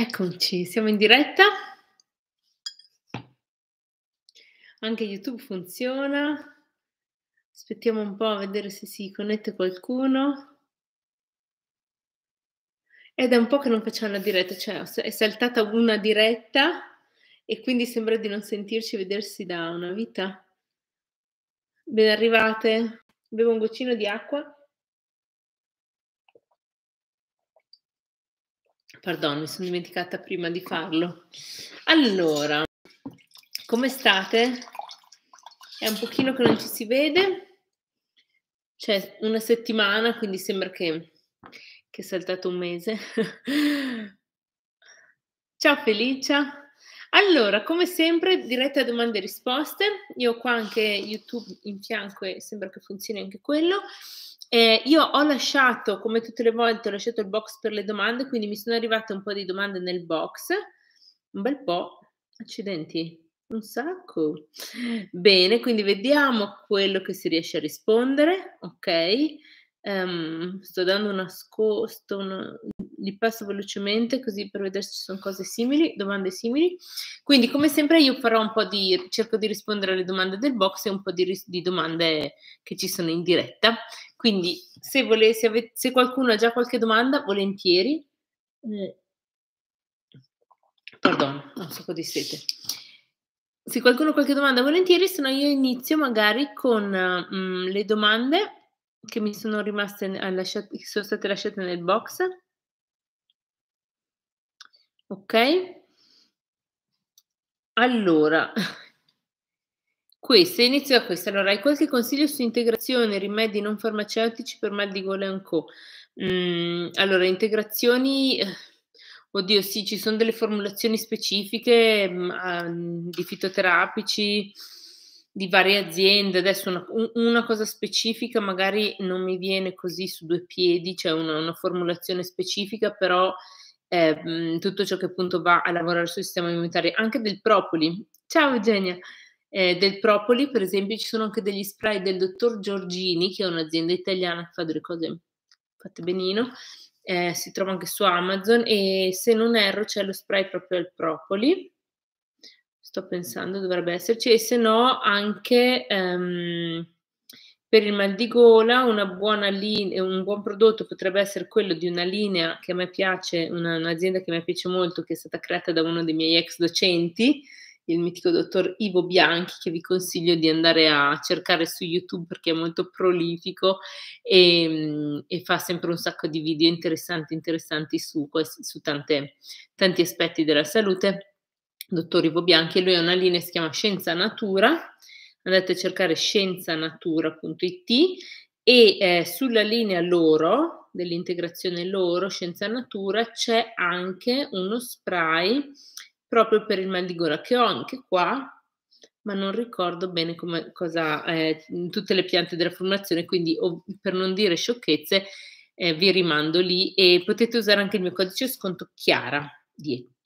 Eccoci, siamo in diretta. Anche YouTube funziona. Aspettiamo un po' a vedere se si connette qualcuno. È da un po' che non facciamo la diretta, cioè è saltata una diretta e quindi sembra di non sentirci vedersi da una vita. Ben arrivate. Bevo un goccino di acqua. Perdono, mi sono dimenticata prima di farlo. Allora, come state? È un pochino che non ci si vede. C'è una settimana, quindi sembra che, che è saltato un mese. Ciao Felicia. Allora, come sempre, diretta domande e risposte. Io ho qua anche YouTube in fianco e sembra che funzioni anche quello. Eh, io ho lasciato, come tutte le volte, ho lasciato il box per le domande, quindi mi sono arrivate un po' di domande nel box, un bel po', accidenti, un sacco. Bene, quindi vediamo quello che si riesce a rispondere, ok? Um, sto dando un nascosto, un, li passo velocemente così per vedere se ci sono cose simili, domande simili. Quindi, come sempre, io farò un po' di cerco di rispondere alle domande del box e un po' di, di domande che ci sono in diretta. Quindi, se, vole, se, avete, se qualcuno ha già qualche domanda, volentieri. Eh, Perdono, ho un sacco di sete. Se qualcuno ha qualche domanda, volentieri, se no io inizio magari con uh, mm, mh, le domande che mi sono rimaste eh, lasciate, che sono state lasciate nel box. Ok? Allora, questa, inizio da questa. Allora, hai qualche consiglio su integrazione, rimedi non farmaceutici per mal di gola e un co? Mm, allora, integrazioni... Eh, oddio, sì, ci sono delle formulazioni specifiche mh, mm, mm, di fitoterapici, di varie aziende, adesso una, una, cosa specifica magari non mi viene così su due piedi, c'è cioè una, una, formulazione specifica, però eh, tutto ciò che appunto va a lavorare sul sistema immunitario, anche del propoli. Ciao Eugenia! Eh, del propoli, per esempio, ci sono anche degli spray del dottor Giorgini, che è un'azienda italiana che fa delle cose fatte benino, eh, si trova anche su Amazon e se non erro c'è lo spray proprio al propoli sto pensando dovrebbe esserci, e se no anche ehm, per il mal di gola una buona linea, un buon prodotto potrebbe essere quello di una linea che a me piace, una, un'azienda che mi piace molto, che è stata creata da uno dei miei ex docenti, il mitico dottor Ivo Bianchi, che vi consiglio di andare a cercare su YouTube perché è molto prolifico e, e fa sempre un sacco di video interessanti, interessanti su, su tante, tanti aspetti della salute dottor Ivo Bianchi, e lui ha una linea che si chiama Scienza Natura, andate a cercare scienzanatura.it e eh, sulla linea loro, dell'integrazione loro, Scienza Natura, c'è anche uno spray proprio per il mal di gola che ho anche qua ma non ricordo bene come, cosa eh, tutte le piante della formazione, quindi ov- per non dire sciocchezze eh, vi rimando lì e potete usare anche il mio codice sconto Chiara 10.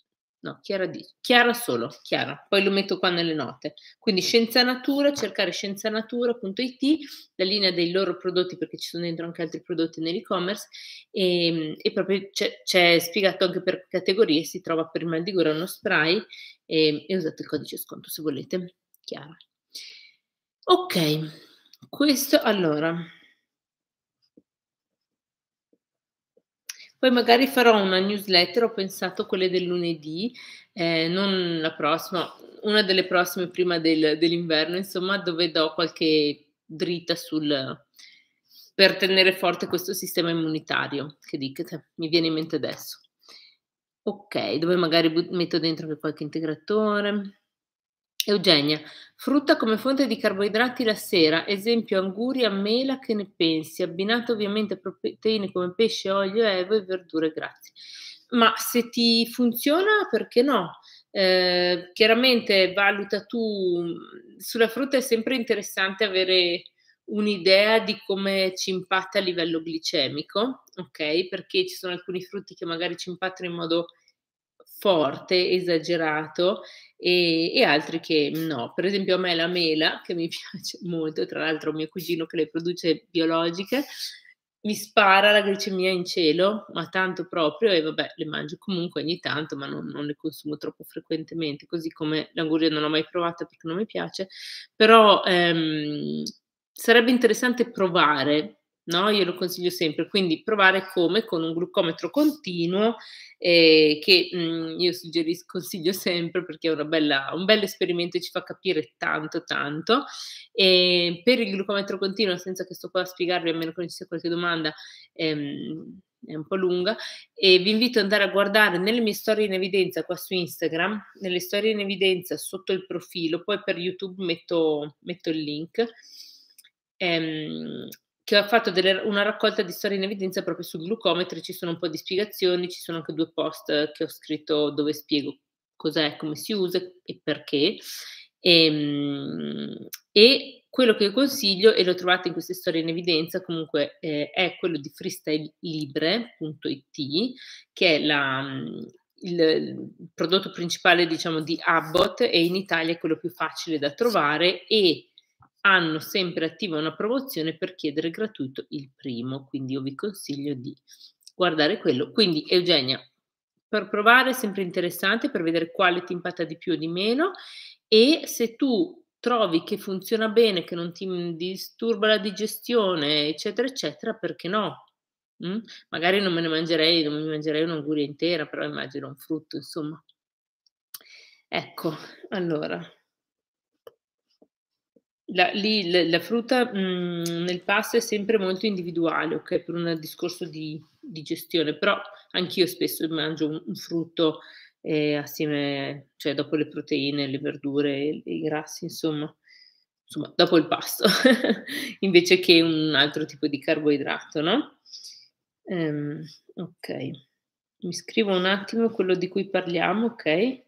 No, Chiara, di, Chiara solo, Chiara, poi lo metto qua nelle note. Quindi Scienza Natura, cercare scienzanatura.it, la linea dei loro prodotti perché ci sono dentro anche altri prodotti nell'e-commerce e, ehm, e proprio c'è, c'è, spiegato anche per categorie, si trova per mal di gola uno spray e, ehm, e usate il codice sconto se volete, Chiara. Ok, questo allora Poi magari farò una newsletter, ho pensato quelle del lunedì, eh, non la prossima, una delle prossime prima del, dell'inverno, insomma, dove do qualche dritta sul per tenere forte questo sistema immunitario. Che dite? Mi viene in mente adesso. Ok, dove magari metto dentro anche qualche integratore. Eugenia, frutta come fonte di carboidrati la sera, esempio anguria, mela, che ne pensi? Abbinato ovviamente a proteine come pesce, olio, evo e verdure, grazie. Ma se ti funziona, perché no? Eh, chiaramente valuta tu, sulla frutta è sempre interessante avere un'idea di come ci impatta a livello glicemico, ok? Perché ci sono alcuni frutti che magari ci impattano in modo forte, esagerato e, e, altri che no. Per esempio a me la mela, che mi piace molto, tra l'altro mio cugino che le produce biologiche, mi spara la glicemia in cielo, ma tanto proprio, e vabbè, le mangio comunque ogni tanto, ma non, non le consumo troppo frequentemente, così come l'anguria non l'ho mai provata perché non mi piace, però ehm, sarebbe interessante provare No, io lo consiglio sempre, quindi provare come con un glucometro continuo eh, che mh, mm, io suggerisco, consiglio sempre perché è una bella, un bel esperimento e ci fa capire tanto tanto. E per il glucometro continuo, senza che sto qua a spiegarvi, a meno che non ci sia qualche domanda, ehm, è un po' lunga, e vi invito ad andare a guardare nelle mie storie in evidenza qua su Instagram, nelle storie in evidenza sotto il profilo, poi per YouTube metto, metto il link. Ehm, che ho fatto delle, una raccolta di storie in evidenza proprio sul glucometri, ci sono un po' di spiegazioni, ci sono anche due post che ho scritto dove spiego cos'è, come si usa e perché. E, ehm, e quello che consiglio, e lo trovate in queste storie in evidenza, comunque eh, è quello di freestylelibre.it, che è la, mm, il prodotto principale diciamo di Abbott e in Italia è quello più facile da trovare e hanno sempre attiva una promozione per chiedere gratuito il primo, quindi io vi consiglio di guardare quello. Quindi Eugenia, per provare è sempre interessante per vedere quale ti impatta di più o di meno e se tu trovi che funziona bene, che non ti disturba la digestione, eccetera, eccetera, perché no? Mm? Magari non me ne mangerei, non mi mangerei un'anguria intera, però immagino un frutto, insomma. Ecco, allora, la, lì la, la frutta mh, mm, nel pasto è sempre molto individuale, ok? Per un discorso di, di gestione, però anch'io spesso mangio un, un frutto eh, assieme, cioè dopo le proteine, le verdure, i, i grassi, insomma, insomma, dopo il pasto, invece che un altro tipo di carboidrato, no? Um, ok, mi scrivo un attimo quello di cui parliamo, ok?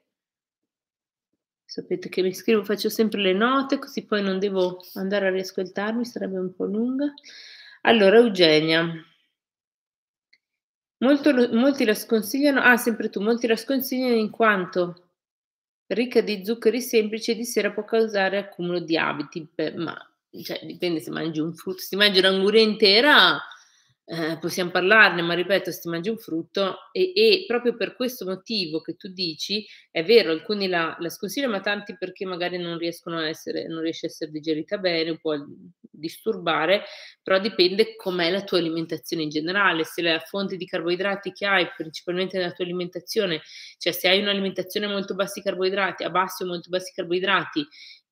Sapete che mi scrivo, faccio sempre le note, così poi non devo andare a riascoltarmi, sarebbe un po' lunga. Allora, Eugenia. Molto, molti la sconsigliano, ah, sempre tu, molti la sconsigliano in quanto ricca di zuccheri semplici e di sera può causare accumulo di abiti, ma cioè, dipende se mangi un frutto, se mangi un'anguria intera eh, possiamo parlarne, ma ripeto, se ti mangi un frutto e, e, proprio per questo motivo che tu dici, è vero, alcuni la, la sconsigliano, ma tanti perché magari non riescono a essere, non riesce a essere digerita bene, può disturbare, però dipende com'è la tua alimentazione in generale, se la fonte di carboidrati che hai principalmente nella tua alimentazione, cioè se hai un'alimentazione molto bassi carboidrati, a bassi o molto bassi carboidrati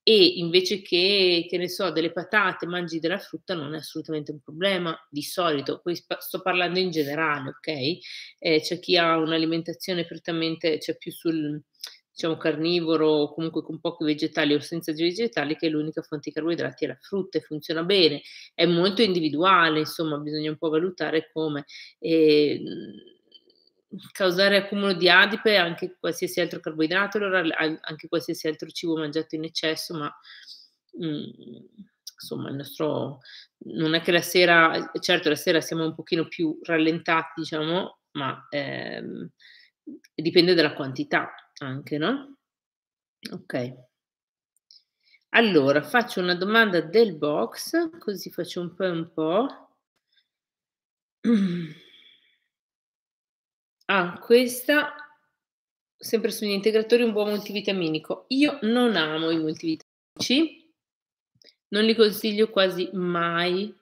e invece che, che ne so, delle patate mangi della frutta non è assolutamente un problema, di solito, poi sto parlando in generale, ok? Eh, c'è chi ha un'alimentazione prettamente, cioè più sul diciamo carnivoro o comunque con pochi vegetali o senza vegetali che è l'unica fonte di carboidrati è la frutta e funziona bene, è molto individuale, insomma bisogna un po' valutare come... Eh, causare accumulo di adipe anche qualsiasi altro carboidrato, allora anche qualsiasi altro cibo mangiato in eccesso, ma mh, mm, insomma il nostro non è che la sera, certo la sera siamo un pochino più rallentati, diciamo, ma ehm, dipende dalla quantità anche, no? Ok. Allora, faccio una domanda del box, così faccio un po' e un po'. Ah, questa sempre sugli integratori un buon multivitaminico. Io non amo i multivitaminici, non li consiglio quasi mai,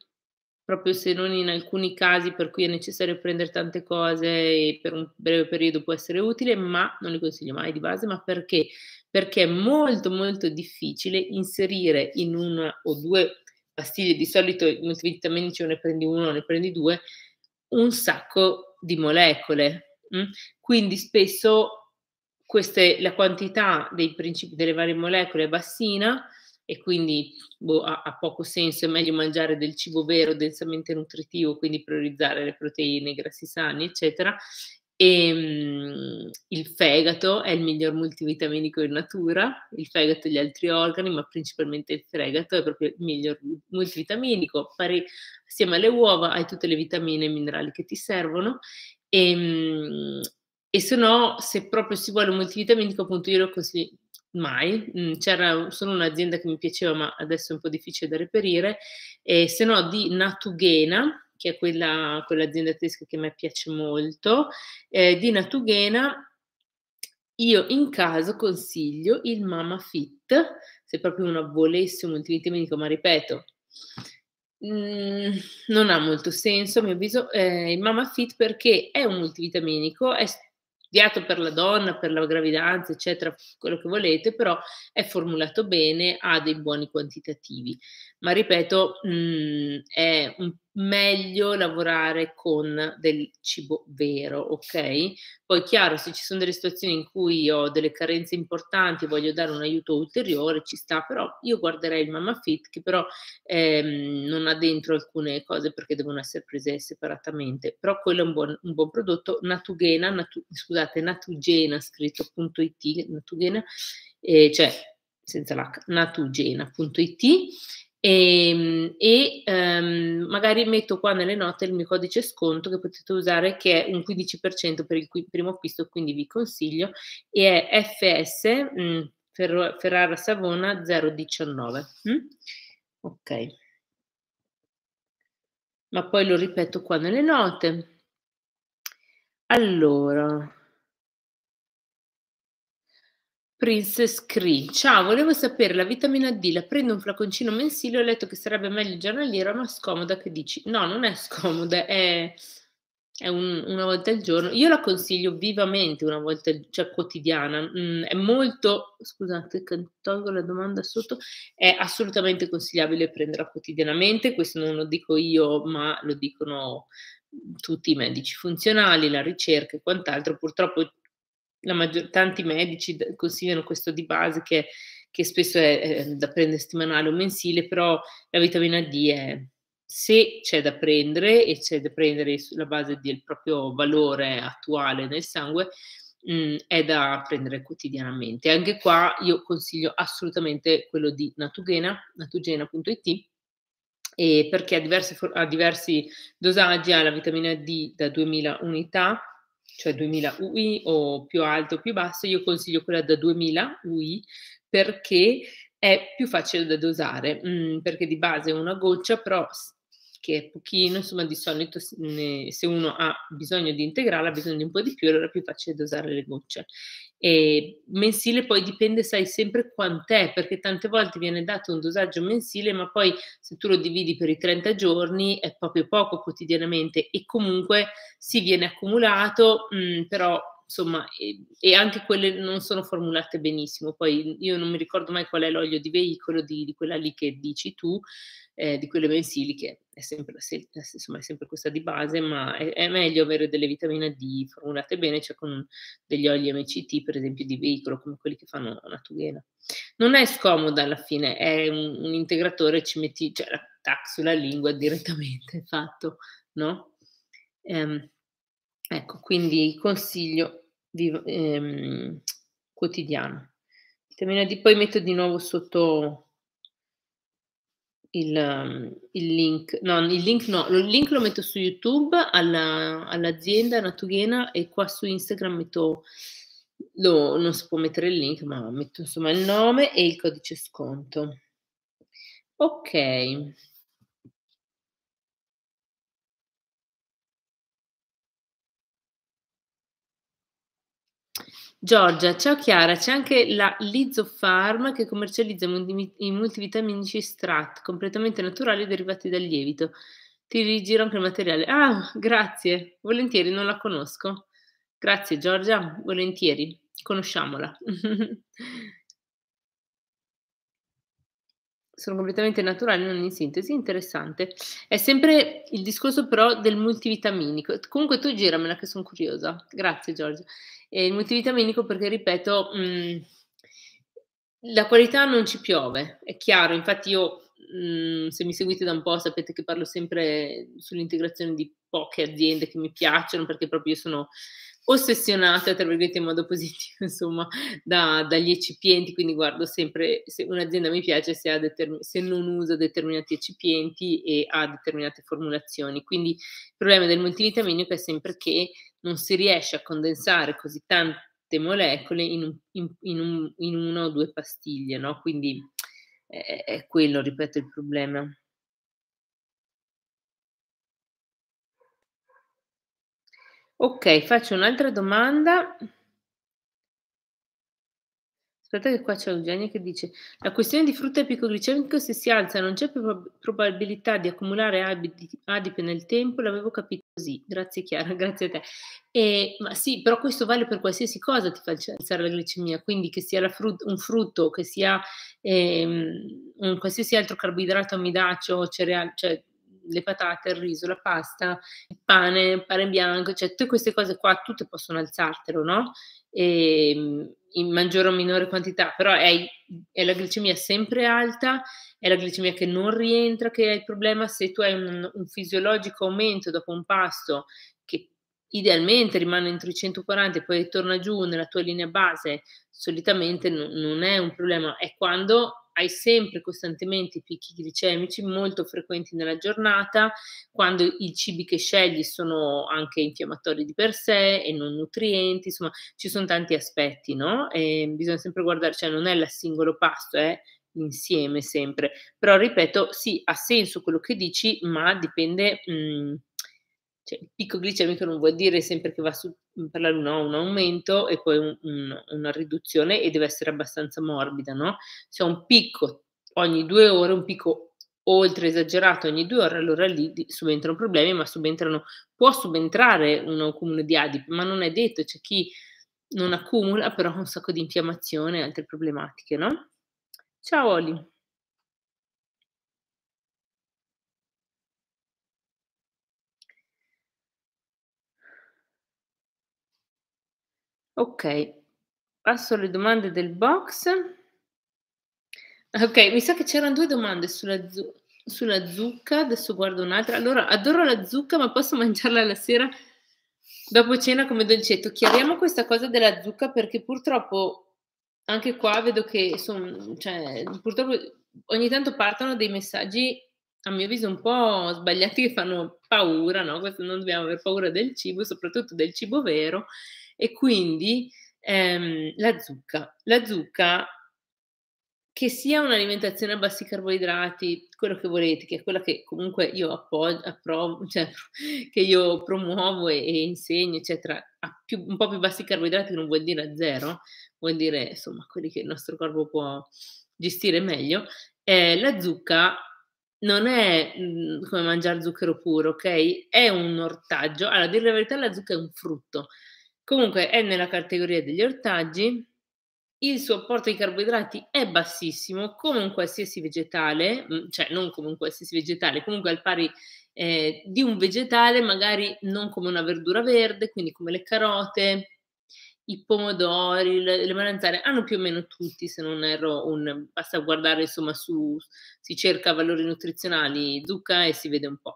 proprio se non in alcuni casi per cui è necessario prendere tante cose e per un breve periodo può essere utile, ma non li consiglio mai di base, ma perché? Perché è molto molto difficile inserire in una o due pastiglie, di solito i multivitaminici ne prendi uno, ne prendi due, un sacco di molecole, Mm? Quindi spesso queste, la quantità dei principi delle varie molecole è bassina e quindi boh, ha, ha, poco senso, è meglio mangiare del cibo vero, densamente nutritivo, quindi priorizzare le proteine, i grassi sani, eccetera. E, ehm, mh, il fegato è il miglior multivitaminico in natura, il fegato e gli altri organi, ma principalmente il fegato è proprio il miglior multivitaminico, pari assieme alle uova hai tutte le vitamine e minerali che ti servono e, ehm, e se no, se proprio si vuole un multivitaminico, appunto io lo consiglio mai, mhmm, c'era solo un'azienda che mi piaceva ma adesso è un po' difficile da reperire, eh, se no di Natughena, che è quella, quell'azienda tedesca che a me piace molto, eh, di Natughena, io in caso consiglio il Mama Fit, se proprio uno volesse un multivitaminico, ma ripeto, Mm, non ha molto senso, a mio avviso, eh, il Mama Fit perché è un multivitaminico, è studiato per la donna, per la gravidanza, eccetera, quello che volete, però è formulato bene, ha dei buoni quantitativi. Ma ripeto, mm, è un meglio lavorare con del cibo vero, ok? Poi chiaro, se ci sono delle situazioni in cui io ho delle carenze importanti e voglio dare un aiuto ulteriore, ci sta, però io guarderei il Mama Fit che però ehm, non ha dentro alcune cose perché devono essere prese separatamente, però quello è un buon, un buon prodotto, Natugena, natu, scusate, Natugena scritto.it, Natugena, eh, cioè senza l'H, natugena.it Ehm, e, e um, magari metto qua nelle note il mio codice sconto che potete usare che è un 15% per il qui, primo acquisto quindi vi consiglio e è FS mh, mm, Ferro, Ferrara Savona 019 mh? Mm? ok ma poi lo ripeto qua nelle note allora Princess Cree. Ciao, volevo sapere la vitamina D, la prendo un flaconcino mensile, ho letto che sarebbe meglio giornaliera, ma scomoda che dici? No, non è scomoda, è, è un, una volta al giorno. Io la consiglio vivamente una volta, cioè quotidiana. Mm, è molto, scusate che tolgo la domanda sotto, è assolutamente consigliabile prenderla quotidianamente, questo non lo dico io, ma lo dicono tutti i medici funzionali, la ricerca e quant'altro. Purtroppo maggior, tanti medici consigliano questo di base che, che spesso è, è, da prendere settimanale o mensile, però la vitamina D è se c'è da prendere e c'è da prendere sulla base del proprio valore attuale nel sangue, mh, mm, è da prendere quotidianamente. Anche qua io consiglio assolutamente quello di Natugena, natugena.it, perché a diversi, a diversi dosaggi ha la vitamina D da 2000 unità cioè 2000 UI o più alto o più basso, io consiglio quella da 2000 UI perché è più facile da dosare, mh, mm, perché di base è una goccia, però che è pochino, insomma di solito se uno ha bisogno di integrarla, ha bisogno di un po' di più, allora è più facile dosare le gocce. E mensile poi dipende, sai sempre quant'è, perché tante volte viene dato un dosaggio mensile, ma poi se tu lo dividi per i 30 giorni è proprio poco quotidianamente e comunque si viene accumulato, mh, mm, però insomma, e, e, anche quelle non sono formulate benissimo. Poi io non mi ricordo mai qual è l'olio di veicolo di, di quella lì che dici tu, eh, di quelle mensili, che è sempre, insomma, è sempre questa di base, ma è, è, meglio avere delle vitamine D formulate bene, cioè con degli oli MCT, per esempio, di veicolo, come quelli che fanno la Natughena. Non è scomoda alla fine, è un, un integratore, ci metti, cioè la tac sulla lingua direttamente, fatto, no? Um, Ecco, quindi il consiglio di, ehm, quotidiano. Vitamina D, poi metto di nuovo sotto il, il, link, no, il link no, il link lo metto su YouTube alla, all'azienda Natughena e qua su Instagram metto, lo, non si può mettere il link, ma metto insomma il nome e il codice sconto. Ok. Giorgia, ciao Chiara, c'è anche la Lizofarm che commercializza i multivitaminici Strat, completamente naturali derivati dal lievito. Ti rigiro anche il materiale. Ah, grazie, volentieri, non la conosco. Grazie Giorgia, volentieri, conosciamola. sono completamente naturali, non in sintesi, interessante. È sempre il discorso però del multivitaminico. Comunque tu giramela che sono curiosa. Grazie Giorgio. E il multivitaminico perché, ripeto, mh, mm, la qualità non ci piove, è chiaro. Infatti io, mh, mm, se mi seguite da un po', sapete che parlo sempre sull'integrazione di poche aziende che mi piacciono perché proprio io sono ossessionata, tra virgolette, in modo positivo, insomma, da, dagli eccipienti, quindi guardo sempre se un'azienda mi piace se, determin- se, non usa determinati eccipienti e ha determinate formulazioni. Quindi il problema del multivitaminico è sempre che non si riesce a condensare così tante molecole in, un, in, in, un, in una o due pastiglie, no? Quindi è, è quello, ripeto, il problema. Ok, faccio un'altra domanda. Aspetta che qua c'è Eugenia che dice la questione di frutta epicoglicemico se si alza non c'è prob- probabilità di accumulare adipe nel tempo, l'avevo capito così, grazie Chiara, grazie a te. E, ma sì, però questo vale per qualsiasi cosa ti fa alzare la glicemia, quindi che sia frut- un frutto, che sia ehm, un qualsiasi altro carboidrato amidaceo, cereale, cioè le patate, il riso, la pasta, il pane, il pane bianco, cioè tutte queste cose qua, tutte possono alzartelo, no? E, ehm, in maggiore o minore quantità, però è, è, la glicemia sempre alta, è la glicemia che non rientra, che è il problema se tu hai un, un fisiologico aumento dopo un pasto che idealmente rimane entro i 140 e poi torna giù nella tua linea base, solitamente non, non è un problema, è quando hai sempre costantemente picchi glicemici molto frequenti nella giornata, quando i cibi che scegli sono anche infiammatori di per sé e non nutrienti, insomma ci sono tanti aspetti, no? E bisogna sempre guardare, cioè non è la singolo pasto, è insieme sempre. Però ripeto, sì, ha senso quello che dici, ma dipende... Mh, mhmm, cioè, il picco glicemico non vuol dire sempre che va su, mm, per la luna ho un aumento e poi un, un, una riduzione e deve essere abbastanza morbida, no? Se ho un picco ogni due ore, un picco oltre esagerato ogni due ore, allora lì subentrano problemi, ma subentrano, può subentrare un accumulo di adip, ma non è detto, c'è cioè chi non accumula però ha un sacco di infiammazione e altre problematiche, no? Ciao Oli! Ok, passo alle domande del box. Ok, mi sa che c'erano due domande sulla, zu- sulla zucca, adesso guardo un'altra. Allora, adoro la zucca, ma posso mangiarla la sera dopo cena come dolcetto? Chiariamo questa cosa della zucca perché purtroppo anche qua vedo che son, cioè, purtroppo ogni tanto partono dei messaggi a mio avviso un po' sbagliati che fanno paura, no? non dobbiamo aver paura del cibo, soprattutto del cibo vero e quindi ehm, la zucca. La zucca, che sia un'alimentazione a bassi carboidrati, quello che volete, che è quella che comunque io appoggio, approvo, cioè, che io promuovo e, e insegno, eccetera, a più, un po' più bassi carboidrati non vuol dire zero, vuol dire insomma quelli che il nostro corpo può gestire meglio. Eh, la zucca non è mh, mm, come mangiare zucchero puro, ok? È un ortaggio. Allora, a dire la verità, la zucca è un frutto. Comunque è nella categoria degli ortaggi, il suo apporto di carboidrati è bassissimo, come un qualsiasi vegetale, mm, cioè non come un qualsiasi vegetale, comunque al pari eh, di un vegetale, magari non come una verdura verde, quindi come le carote, i pomodori, le, le melanzane, hanno più o meno tutti, se non erro, un, basta guardare, insomma, su, si cerca valori nutrizionali, zucca e si vede un po'.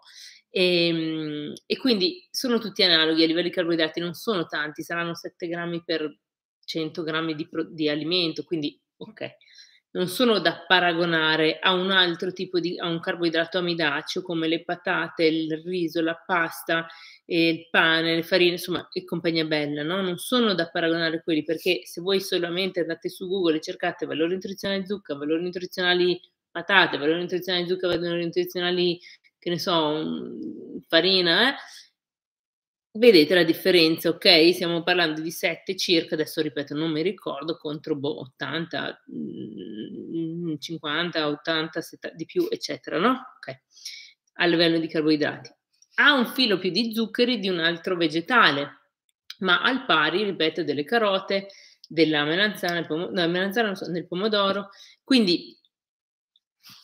E, ehm, e, quindi sono tutti analoghi a livello di carboidrati, non sono tanti, saranno 7 grammi per 100 grammi di, pro, di alimento, quindi ok, non sono da paragonare a un altro tipo di a un carboidrato amidaceo come le patate, il riso, la pasta, eh, il pane, le farine, insomma, e compagnia bella, no? Non sono da paragonare a quelli perché se voi solamente andate su Google e cercate valori nutrizionali zucca, valori nutrizionali patate, valori nutrizionali zucca, valori nutrizionali che ne so, farina, eh? vedete la differenza, ok? Stiamo parlando di 7 circa, adesso ripeto, non mi ricordo, contro boh, 80, 50, 80, 70, di più, eccetera, no? Ok, a livello di carboidrati. Ha un filo più di zuccheri di un altro vegetale, ma al pari, ripeto, delle carote, della melanzana, il pomo- no, melanzana so, nel pomodoro, quindi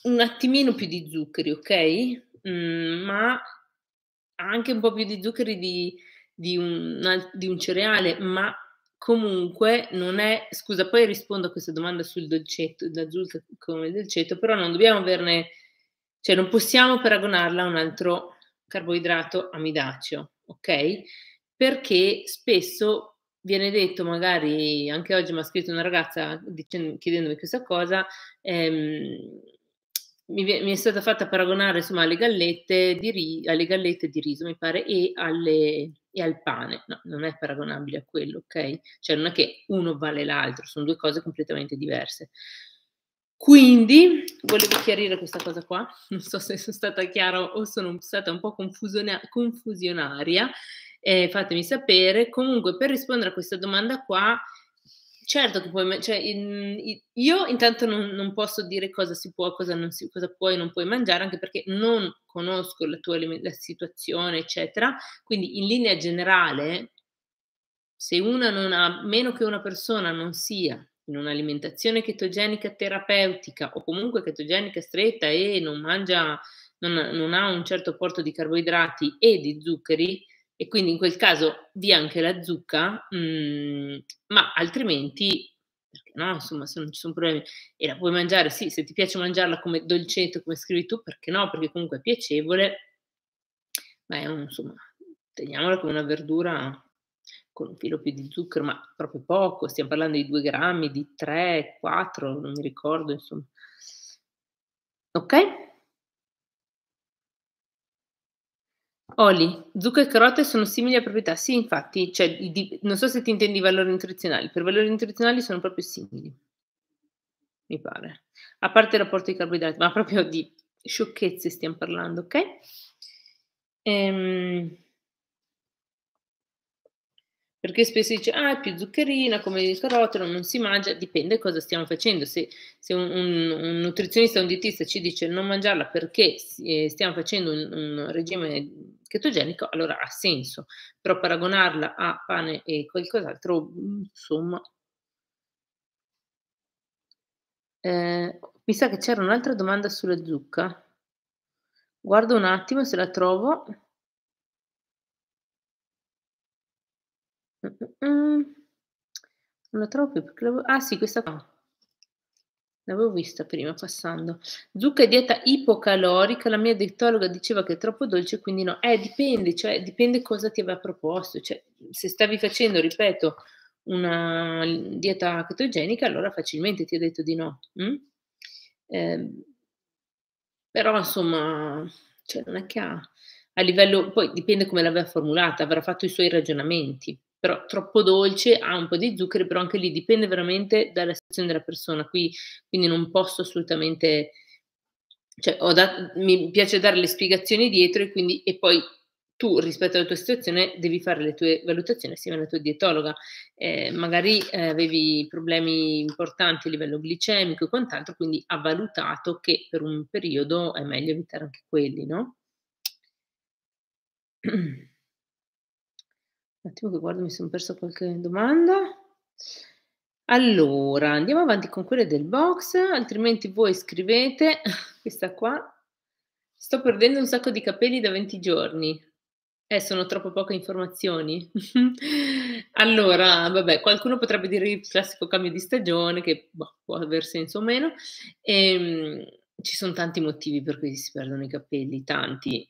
un attimino più di zuccheri, ok? Mhmm, ma anche un po' più di zuccheri di, di, un, di un cereale, ma comunque non è, scusa, poi rispondo a questa domanda sul dolcetto, l'azzurro come il dolcetto, però non dobbiamo averne, cioè non possiamo paragonarla a un altro carboidrato amidaceo, ok? Perché spesso viene detto, magari anche oggi mi ha scritto una ragazza dicendo, chiedendomi questa cosa, ehm, mi, mi, è stata fatta paragonare insomma, alle, gallette ri, alle, gallette di riso, mi pare, e, alle, e, al pane. No, non è paragonabile a quello, ok? Cioè non è che uno vale l'altro, sono due cose completamente diverse. Quindi volevo chiarire questa cosa qua, non so se sono stata chiara o sono stata un po' confusionaria, eh, fatemi sapere. Comunque per rispondere a questa domanda qua Certo che puoi, cioè, io intanto non, non, posso dire cosa si può, cosa, non si, cosa puoi e non puoi mangiare, anche perché non conosco la tua la situazione, eccetera. Quindi in linea generale, se una non ha, meno che una persona non sia in un'alimentazione chetogenica terapeutica o comunque chetogenica stretta e non mangia, non, non ha un certo porto di carboidrati e di zuccheri, e quindi in quel caso via anche la zucca, mh, mm, ma altrimenti, no, insomma, se non ci sono problemi e la puoi mangiare, sì, se ti piace mangiarla come dolcetto, come scrivi tu, perché no? Perché comunque è piacevole, ma è un, insomma, teniamola come una verdura con un filo più di zucchero, ma proprio poco, stiamo parlando di 2 grammi, di 3, 4, non mi ricordo, insomma. Ok? Oli, zucca e carote sono simili a proprietà. Sì, infatti, cioè, di, non so se ti intendi i valori nutrizionali. Per valori nutrizionali sono proprio simili, mi pare. A parte il rapporto di carboidrati, ma proprio di sciocchezze stiamo parlando, ok? Ehm... Perché spesso dice, ah, è più zuccherina, come il caroteno, non si mangia, dipende cosa stiamo facendo. Se, se un, un, un, nutrizionista, un dietista ci dice non mangiarla perché eh, stiamo facendo un, un regime chetogenico, allora ha senso. Però paragonarla a pane e qualcos'altro, mm, insomma, eh, mi sa che c'era un'altra domanda sulla zucca. Guardo un attimo se la trovo. Non la trovo più perché Ah sì, questa qua. L'avevo vista prima passando. Zucca è dieta ipocalorica, la mia dietologa diceva che è troppo dolce, quindi no. Eh, dipende, cioè dipende cosa ti aveva proposto. Cioè, se stavi facendo, ripeto, una dieta chetogenica, allora facilmente ti ha detto di no. Mm? Eh, però insomma, cioè, non è che ha... A livello, poi dipende come l'aveva formulata, avrà fatto i suoi ragionamenti però troppo dolce, ha un po' di zucchero, però anche lì dipende veramente dalla situazione della persona, Qui, quindi non posso assolutamente, cioè, dat- mi piace dare le spiegazioni dietro e, quindi, e poi tu rispetto alla tua situazione devi fare le tue valutazioni assieme alla tua dietologa. Eh, magari eh, avevi problemi importanti a livello glicemico e quant'altro, quindi ha valutato che per un periodo è meglio evitare anche quelli, no? Un attimo che guardo, mi sono perso qualche domanda. Allora, andiamo avanti con quelle del box, altrimenti voi scrivete questa qua. Sto perdendo un sacco di capelli da 20 giorni. Eh, sono troppo poche informazioni. allora, vabbè, qualcuno potrebbe dire il classico cambio di stagione, che boh, può aver senso o meno. Ehm, ci sono tanti motivi per cui si perdono i capelli, tanti.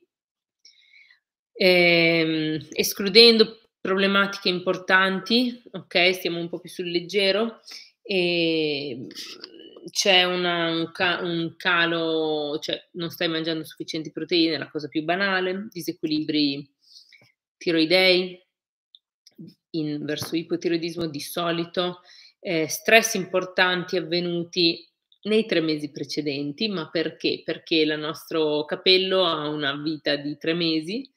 Ehm, escludendo problematiche importanti, ok? Stiamo un po' più sul leggero. E c'è una, un, ca- un, calo, cioè non stai mangiando sufficienti proteine, la cosa più banale, disequilibri tiroidei in, verso ipotiroidismo di solito, eh, stress importanti avvenuti nei tre mesi precedenti, ma perché? Perché il nostro capello ha una vita di tre mesi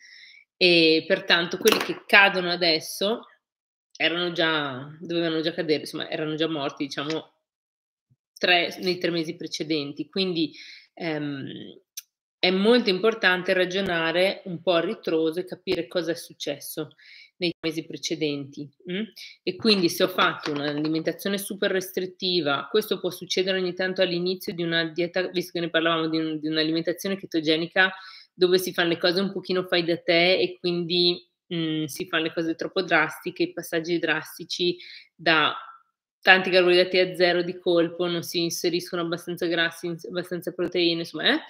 e pertanto quelli che cadono adesso erano già, dovevano già cadere, insomma, erano già morti, diciamo, tre, nei tre mesi precedenti. Quindi ehm, è molto importante ragionare un po' a ritroso e capire cosa è successo nei mesi precedenti. Mh? Mm? E quindi se ho fatto un'alimentazione super restrittiva, questo può succedere ogni tanto all'inizio di una dieta, visto che ne parlavamo di, un, di un'alimentazione chetogenica dove si fanno le cose un pochino fai da te e quindi mh, mm, si fanno le cose troppo drastiche, i passaggi drastici da tanti carboidrati a zero di colpo, non si inseriscono abbastanza grassi, abbastanza proteine, insomma, eh?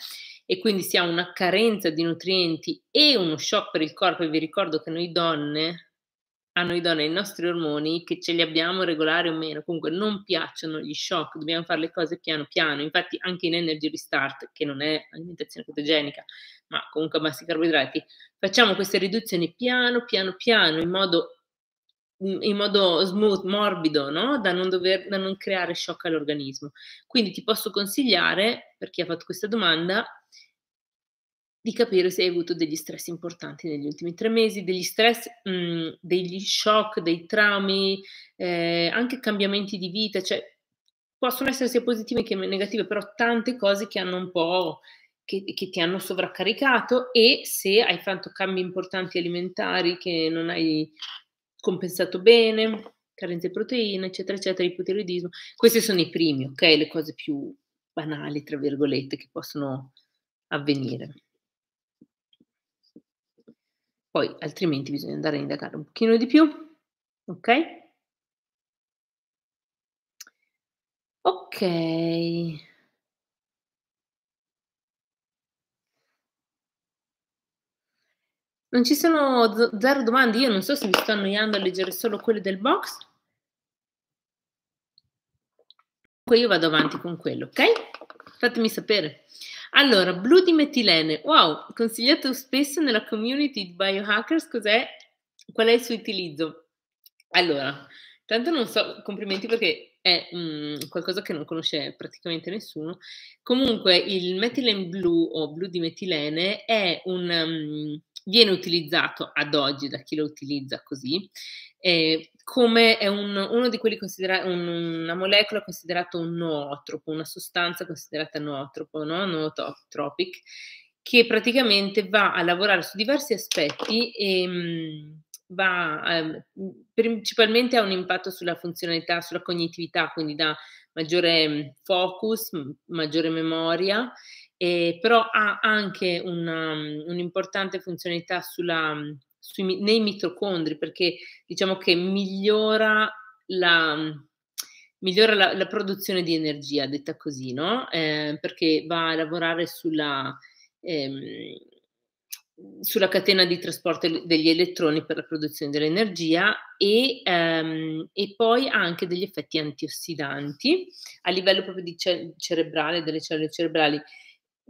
e quindi si ha una carenza di nutrienti e uno shock per il corpo. E vi ricordo che noi donne, a noi donne, i nostri ormoni, che ce li abbiamo regolari o meno, comunque non piacciono gli shock, dobbiamo fare le cose piano piano. Infatti, anche in Energy Restart, che non è alimentazione fotogenica, ma comunque bassi carboidrati, facciamo queste riduzioni piano piano piano in modo, in modo smooth, morbido, no? da, non dover, da non creare shock all'organismo. Quindi ti posso consigliare, per chi ha fatto questa domanda, di capire se hai avuto degli stress importanti negli ultimi tre mesi, degli stress, mh, mm, degli shock, dei traumi, eh, anche cambiamenti di vita, cioè possono essere sia positive che negative, però tante cose che hanno un po' che, che, ti hanno sovraccaricato e se hai fatto cambi importanti alimentari che non hai compensato bene, carenze di proteine, eccetera, eccetera, ipotiroidismo. Questi sono i primi, ok? Le cose più banali, tra virgolette, che possono avvenire. Poi altrimenti bisogna andare a indagare un pochino di più, ok? Ok. Non ci sono z- zero domande, io non so se mi sto annoiando a leggere solo quelle del box. Comunque io vado avanti con quello, ok? Fatemi sapere. Allora, blu di metilene. Wow, consigliato spesso nella community di biohackers, cos'è? Qual è il suo utilizzo? Allora, tanto non so, complimenti perché è mh, mm, qualcosa che non conosce praticamente nessuno. Comunque, il metilene blu o blu di metilene è un... Um, viene utilizzato ad oggi da chi lo utilizza così eh, come è un, uno di quelli considerati un, una molecola considerata un nootropo, una sostanza considerata nootropo, no? nootropic, che praticamente va a lavorare su diversi aspetti e mh, mm, va eh, principalmente ha un impatto sulla funzionalità, sulla cognitività, quindi da maggiore mm, focus, maggiore memoria eh, però ha anche una, um, un'importante funzionalità sulla, um, sui, nei mitocondri perché diciamo che migliora la, um, migliora la, la produzione di energia, detta così, no? Eh, perché va a lavorare sulla... Ehm, sulla catena di trasporto degli elettroni per la produzione dell'energia e, ehm, e poi ha anche degli effetti antiossidanti a livello proprio di ce- cerebrale, delle cellule cerebrali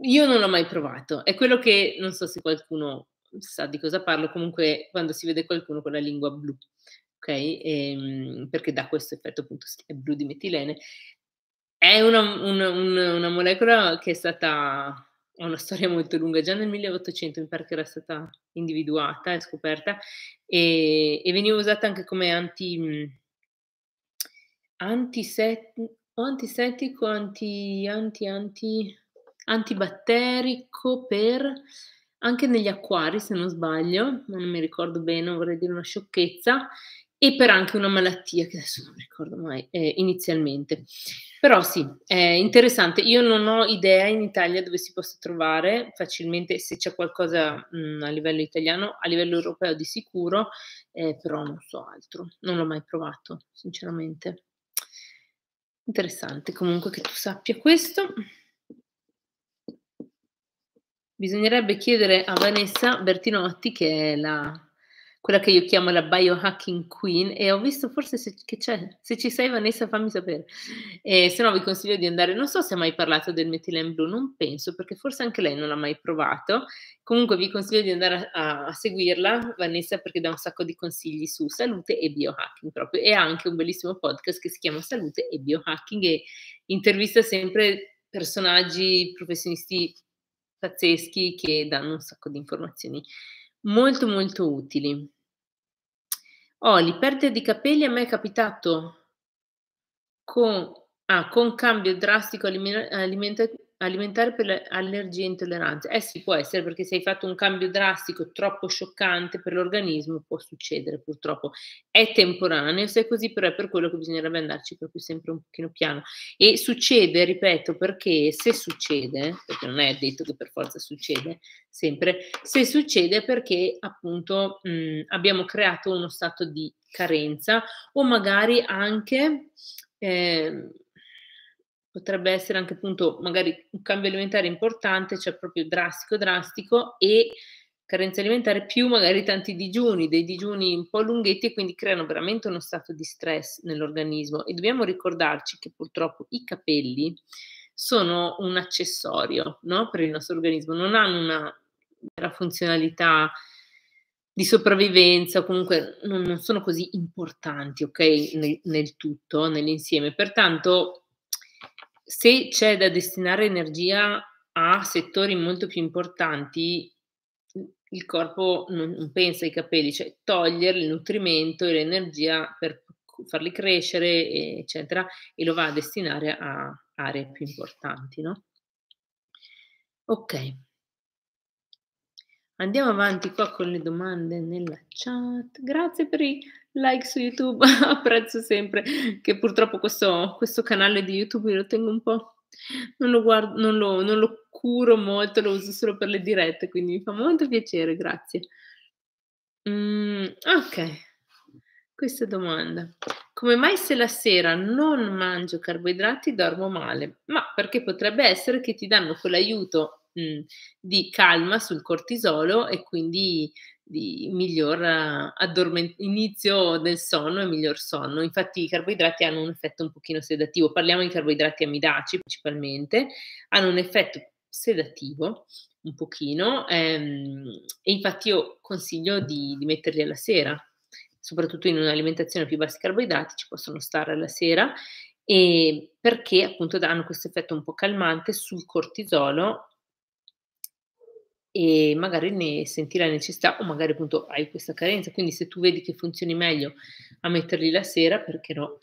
io non l'ho mai provato, è quello che non so se qualcuno sa di cosa parlo, comunque quando si vede qualcuno con la lingua blu, ok? E, ehm, perché dà questo effetto appunto è blu di metilene. È una, una, una, una molecola che è stata ha una storia molto lunga, già nel 1800 mi pare che era stata individuata e scoperta e, e, veniva usata anche come anti, mm, antiset, o antisettico, anti, anti, anti, antibatterico per anche negli acquari, se non sbaglio, non mi ricordo bene, vorrei dire una sciocchezza, e per anche una malattia che adesso non mi ricordo mai eh, inizialmente. Però sì, è interessante. Io non ho idea in Italia dove si possa trovare facilmente se c'è qualcosa mh, mm, a livello italiano, a livello europeo di sicuro, eh, però non so altro, non l'ho mai provato, sinceramente. Interessante comunque che tu sappia questo. Bisognerebbe chiedere a Vanessa Bertinotti, che è la, quella che io chiamo la biohacking queen, e ho visto forse se, che c'è. Se ci sei, Vanessa, fammi sapere. E, eh, se no, vi consiglio di andare. Non so se ha mai parlato del metilen blu, non penso, perché forse anche lei non l'ha mai provato. Comunque, vi consiglio di andare a, a seguirla, Vanessa, perché dà un sacco di consigli su salute e biohacking proprio. E ha anche un bellissimo podcast che si chiama Salute e Biohacking, e intervista sempre personaggi professionisti pazzeschi che danno un sacco di informazioni molto molto utili. Oh, l'ipertia di capelli a me è capitato con, ah, con cambio drastico aliment- alimenta- alimentare per le allergie e intolleranze. Eh sì, può essere perché se hai fatto un cambio drastico troppo scioccante per l'organismo, può succedere purtroppo. È temporaneo, se è così, però è per quello che bisognerebbe andarci proprio sempre un pochino piano. E succede, ripeto, perché se succede, perché non è detto che per forza succede sempre, se succede perché appunto mh, mm, abbiamo creato uno stato di carenza o magari anche... Eh, potrebbe essere anche appunto magari un cambio alimentare importante, cioè proprio drastico, drastico e carenza alimentare più magari tanti digiuni, dei digiuni un po' lunghetti e quindi creano veramente uno stato di stress nell'organismo e dobbiamo ricordarci che purtroppo i capelli sono un accessorio no? per il nostro organismo, non hanno una vera funzionalità di sopravvivenza o comunque non, non sono così importanti ok? Nel, nel tutto, nell'insieme, pertanto se c'è da destinare energia a settori molto più importanti, il corpo non, pensa ai capelli, cioè togliere il nutrimento e l'energia per farli crescere, eccetera, e lo va a destinare a aree più importanti, no? Ok. Andiamo avanti qua con le domande nella chat. Grazie per i like su YouTube, apprezzo sempre che purtroppo questo, questo canale di YouTube lo tengo un po', non lo, guardo, non, lo, non lo curo molto, lo uso solo per le dirette, quindi mi fa molto piacere, grazie. Mm, ok, questa domanda. Come mai se la sera non mangio carboidrati dormo male? Ma perché potrebbe essere che ti danno quell'aiuto mh, di calma sul cortisolo e quindi di miglior eh, addorment- inizio del sonno e miglior sonno. Infatti i carboidrati hanno un effetto un pochino sedativo, parliamo di carboidrati amidaci principalmente, hanno un effetto sedativo un pochino ehm, e infatti io consiglio di, di metterli alla sera, soprattutto in un'alimentazione a più bassi carboidrati ci possono stare alla sera e perché appunto danno questo effetto un po' calmante sul cortisolo e magari ne senti la necessità o magari appunto hai questa carenza. Quindi se tu vedi che funzioni meglio a metterli la sera, perché no?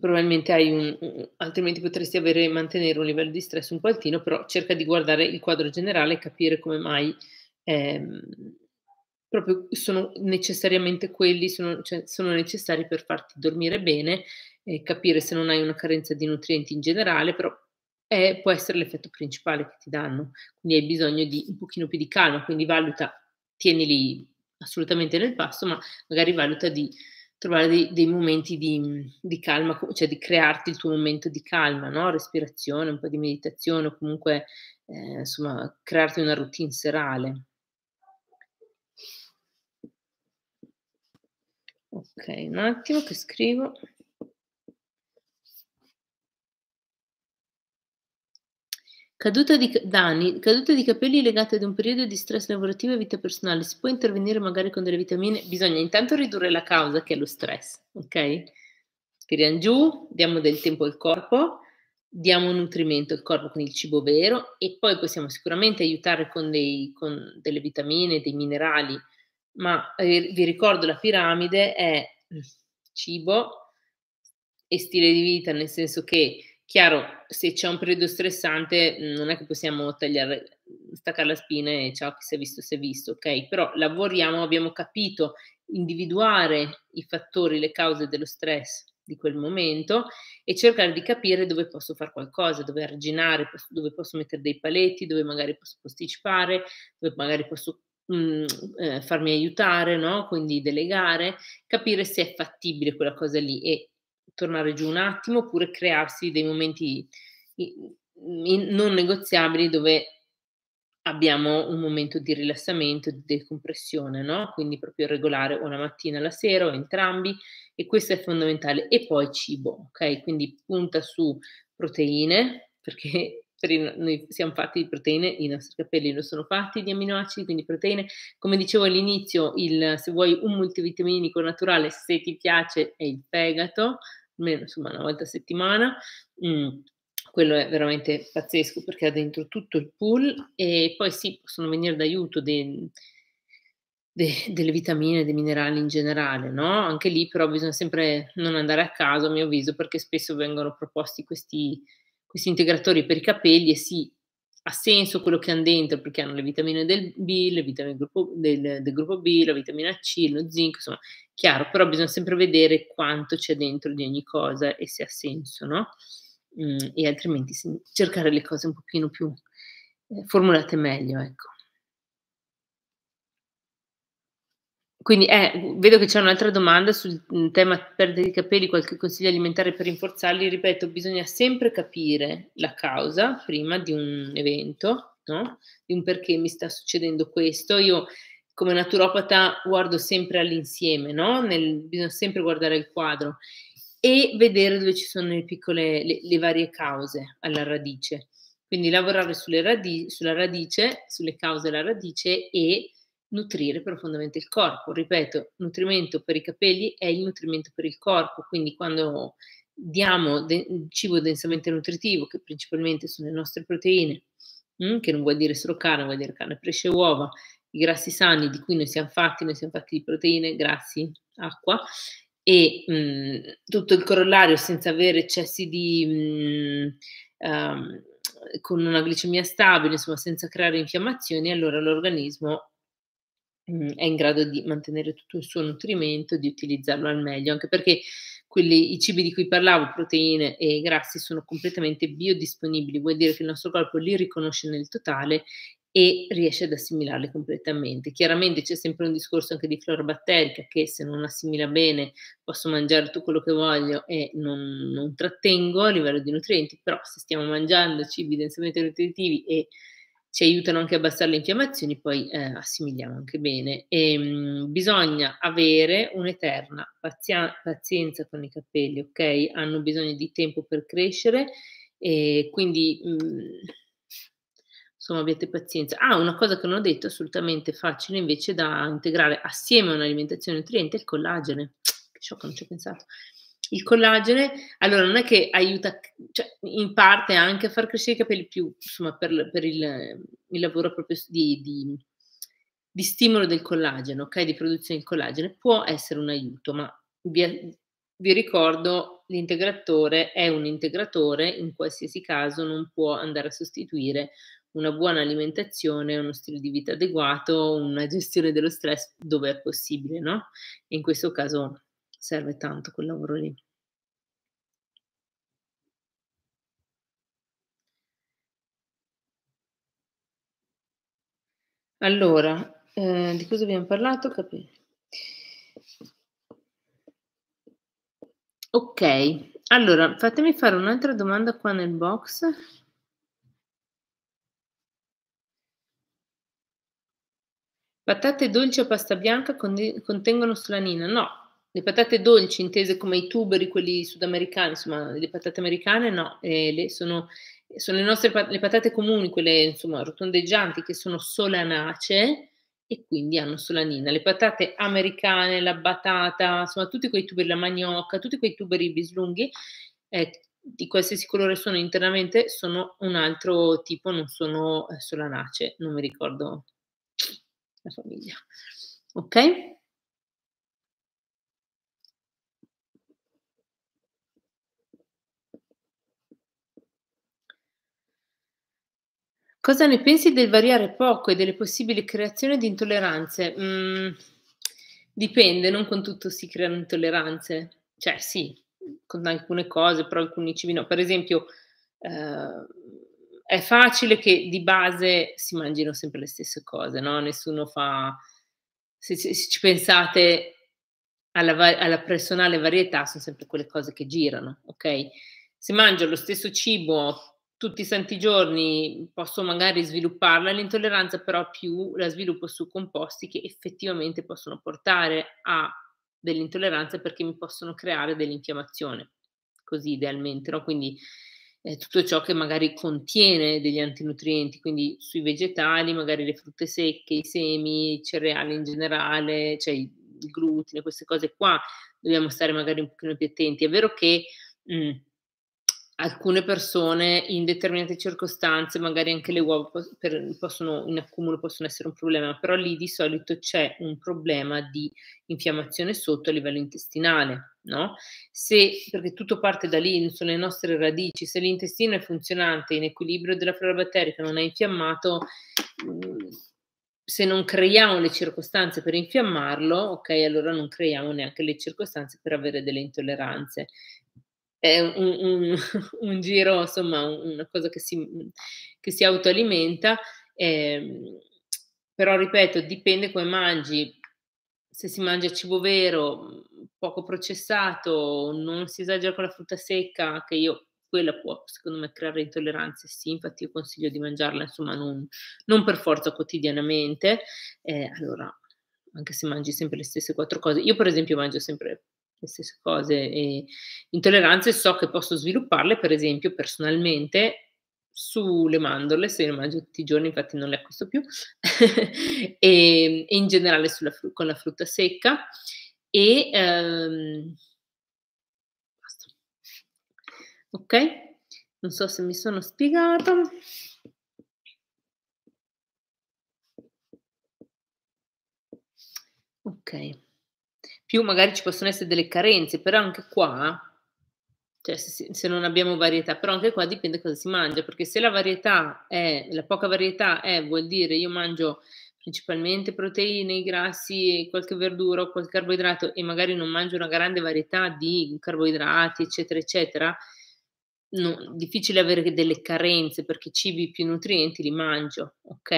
Probabilmente hai un, altrimenti potresti avere, mantenere un livello di stress un po' altino, però cerca di guardare il quadro generale e capire come mai ehm, proprio sono necessariamente quelli, sono, cioè, sono necessari per farti dormire bene, eh, capire se non hai una carenza di nutrienti in generale, però è, eh, può essere l'effetto principale che ti danno. Quindi hai bisogno di un pochino più di calma, quindi valuta, tienili assolutamente nel passo, ma magari valuta di trovare dei, dei momenti di, di, calma, cioè di crearti il tuo momento di calma, no? respirazione, un po' di meditazione o comunque eh, insomma crearti una routine serale. Ok, un attimo che scrivo. Caduta di, danni, caduta di capelli legata ad un periodo di stress lavorativo e vita personale. Si può intervenire magari con delle vitamine? Bisogna intanto ridurre la causa che è lo stress, ok? Tiriamo giù, diamo del tempo al corpo, diamo nutrimento al corpo con il cibo vero e poi possiamo sicuramente aiutare con, dei, con delle vitamine, dei minerali, ma eh, vi ricordo la piramide è cibo e stile di vita, nel senso che Chiaro, se c'è un periodo stressante mm, non è che possiamo tagliare, mm, staccare la spina e ciao, chi si è visto, si è visto, ok? Però lavoriamo, abbiamo capito, individuare i fattori, le cause dello stress di quel momento e cercare di capire dove posso fare qualcosa, dove arginare, dove posso mettere dei paletti, dove magari posso posticipare, dove magari posso mh, mm, eh, farmi aiutare, no? quindi delegare, capire se è fattibile quella cosa lì e tornare giù un attimo oppure crearsi dei momenti mm, non negoziabili dove abbiamo un momento di rilassamento, di decompressione, no? Quindi proprio regolare o la mattina la sera o entrambi e questo è fondamentale. E poi cibo, ok? Quindi punta su proteine perché il, noi siamo fatti di proteine, i nostri capelli lo sono fatti di aminoacidi, quindi proteine. Come dicevo all'inizio, il, se vuoi un multivitaminico naturale, se ti piace, è il fegato, almeno insomma una volta a settimana. Mm quello è veramente pazzesco perché ha dentro tutto il pool e poi sì, possono venire d'aiuto dei, dei, delle vitamine, dei minerali in generale, no? Anche lì però bisogna sempre non andare a caso, a mio avviso, perché spesso vengono proposti questi, questi integratori per i capelli e sì, ha senso quello che hanno dentro perché hanno le vitamine del B, le vitamine del gruppo, del, del gruppo B, la vitamina C, lo zinco, insomma, chiaro, però bisogna sempre vedere quanto c'è dentro di ogni cosa e se ha senso, no? Mm, e altrimenti cercare le cose un pochino più eh, formulate meglio, ecco. quindi eh, vedo che c'è un'altra domanda sul mm, tema perdita di capelli, qualche consiglio alimentare per rinforzarli. Ripeto, bisogna sempre capire la causa prima di un evento, no? di un perché mi sta succedendo questo. Io come naturopata guardo sempre all'insieme, no? Nel, bisogna sempre guardare il quadro e vedere dove ci sono le piccole, le, le varie cause alla radice. Quindi lavorare radi- sulla radice, sulle cause alla radice e nutrire profondamente il corpo. Ripeto, nutrimento per i capelli è il nutrimento per il corpo, quindi quando diamo de- cibo densamente nutritivo, che principalmente sono le nostre proteine, mh, mm, che non vuol dire solo carne, vuol dire carne, pesce e uova, i grassi sani di cui noi siamo fatti, noi siamo fatti di proteine, grassi, acqua, e mh, mm, tutto il corollario senza avere eccessi di... Mh, um, ehm, con una glicemia stabile, insomma, senza creare infiammazioni, allora l'organismo Mhmm, è in grado di mantenere tutto il suo nutrimento di utilizzarlo al meglio, anche perché quelli, i cibi di cui parlavo, proteine e grassi, sono completamente biodisponibili, vuol dire che il nostro corpo li riconosce nel totale e riesce ad assimilarli completamente. Chiaramente c'è sempre un discorso anche di flora batterica che se non assimila bene posso mangiare tutto quello che voglio e non, non trattengo a livello di nutrienti, però se stiamo mangiando cibi densamente nutritivi e ci aiutano anche a abbassare le infiammazioni, poi eh, assimiliamo anche bene. E, ehm, mh, bisogna avere un'eterna pazia- pazienza con i capelli, ok? Hanno bisogno di tempo per crescere e quindi mh, mm, insomma abbiate pazienza. Ah, una cosa che non ho detto, assolutamente facile invece da integrare assieme a un'alimentazione nutriente il collagene. Che sciocco, non ci ho pensato il collagene, allora non è che aiuta, cioè, in parte anche a far crescere i capelli più, insomma, per, per il, il, lavoro proprio di, di, di, stimolo del collagene, ok? Di produzione di collagene, può essere un aiuto, ma vi, vi ricordo, l'integratore è un integratore, in qualsiasi caso non può andare a sostituire una buona alimentazione, uno stile di vita adeguato, una gestione dello stress dove è possibile, no? In questo caso serve tanto quel lavoro lì. Allora, eh, di cosa abbiamo parlato? Capito. Ok, allora fatemi fare un'altra domanda qua nel box. Patate dolci o pasta bianca contengono solanina? No, le patate dolci intese come i tuberi, quelli sudamericani, insomma, le patate americane no, eh, le, sono, sono, le nostre le patate comuni, quelle insomma rotondeggianti che sono solanacee e quindi hanno solanina. Le patate americane, la batata, insomma tutti quei tuberi, la manioca, tutti quei tuberi bislunghi eh, di qualsiasi colore sono internamente, sono un altro tipo, non sono eh, solanacee, non mi ricordo la famiglia. Ok? Cosa ne pensi del variare poco e delle possibili creazioni di intolleranze? Mm, dipende, non con tutto si creano intolleranze. Cioè, sì, con alcune cose, però alcuni cibi no. Per esempio, eh, è facile che di base si mangino sempre le stesse cose, no? Nessuno fa... Se, se, se ci pensate alla, alla, personale varietà, sono sempre quelle cose che girano, ok? Se mangio lo stesso cibo tutti i santi giorni posso magari svilupparla, l'intolleranza però più la sviluppo su composti che effettivamente possono portare a dell'intolleranza perché mi possono creare dell'infiammazione, così idealmente, no? Quindi eh, tutto ciò che magari contiene degli antinutrienti, quindi sui vegetali, magari le frutte secche, i semi, i cereali in generale, cioè il glutine, queste cose qua, dobbiamo stare magari un pochino più attenti. È vero che... Mh, mm, alcune persone in determinate circostanze, magari anche le uova per, possono, in accumulo possono essere un problema, però lì di solito c'è un problema di infiammazione sotto a livello intestinale, no? Se, perché tutto parte da lì, sono le nostre radici, se l'intestino è funzionante, in equilibrio della flora batterica, non è infiammato, mm, se non creiamo le circostanze per infiammarlo, ok, allora non creiamo neanche le circostanze per avere delle intolleranze è un, un, un giro, insomma, una cosa che si, che si autoalimenta. Eh, però ripeto, dipende come mangi. Se si mangia cibo vero, poco processato, non si esagera con la frutta secca, che io quella può secondo me creare intolleranze, sì, infatti io consiglio di mangiarla, insomma, non, non per forza quotidianamente, eh, allora, anche se mangi sempre le stesse quattro cose, io per esempio mangio sempre stesse cose e intolleranze so che posso svilupparle per esempio personalmente sulle mandorle, se le mangio tutti i giorni, infatti non le acquisto più, e, e, in generale sulla, con la frutta secca e ehm, basta. Ok? Non so se mi sono spiegata. Ok più magari ci possono essere delle carenze, però anche qua, cioè se, se, non abbiamo varietà, però anche qua dipende cosa si mangia, perché se la varietà è, la poca varietà è, vuol dire io mangio principalmente proteine, i grassi, qualche verdura o qualche carboidrato e magari non mangio una grande varietà di carboidrati, eccetera, eccetera, No, difficile avere delle carenze perché cibi più nutrienti li mangio, ok?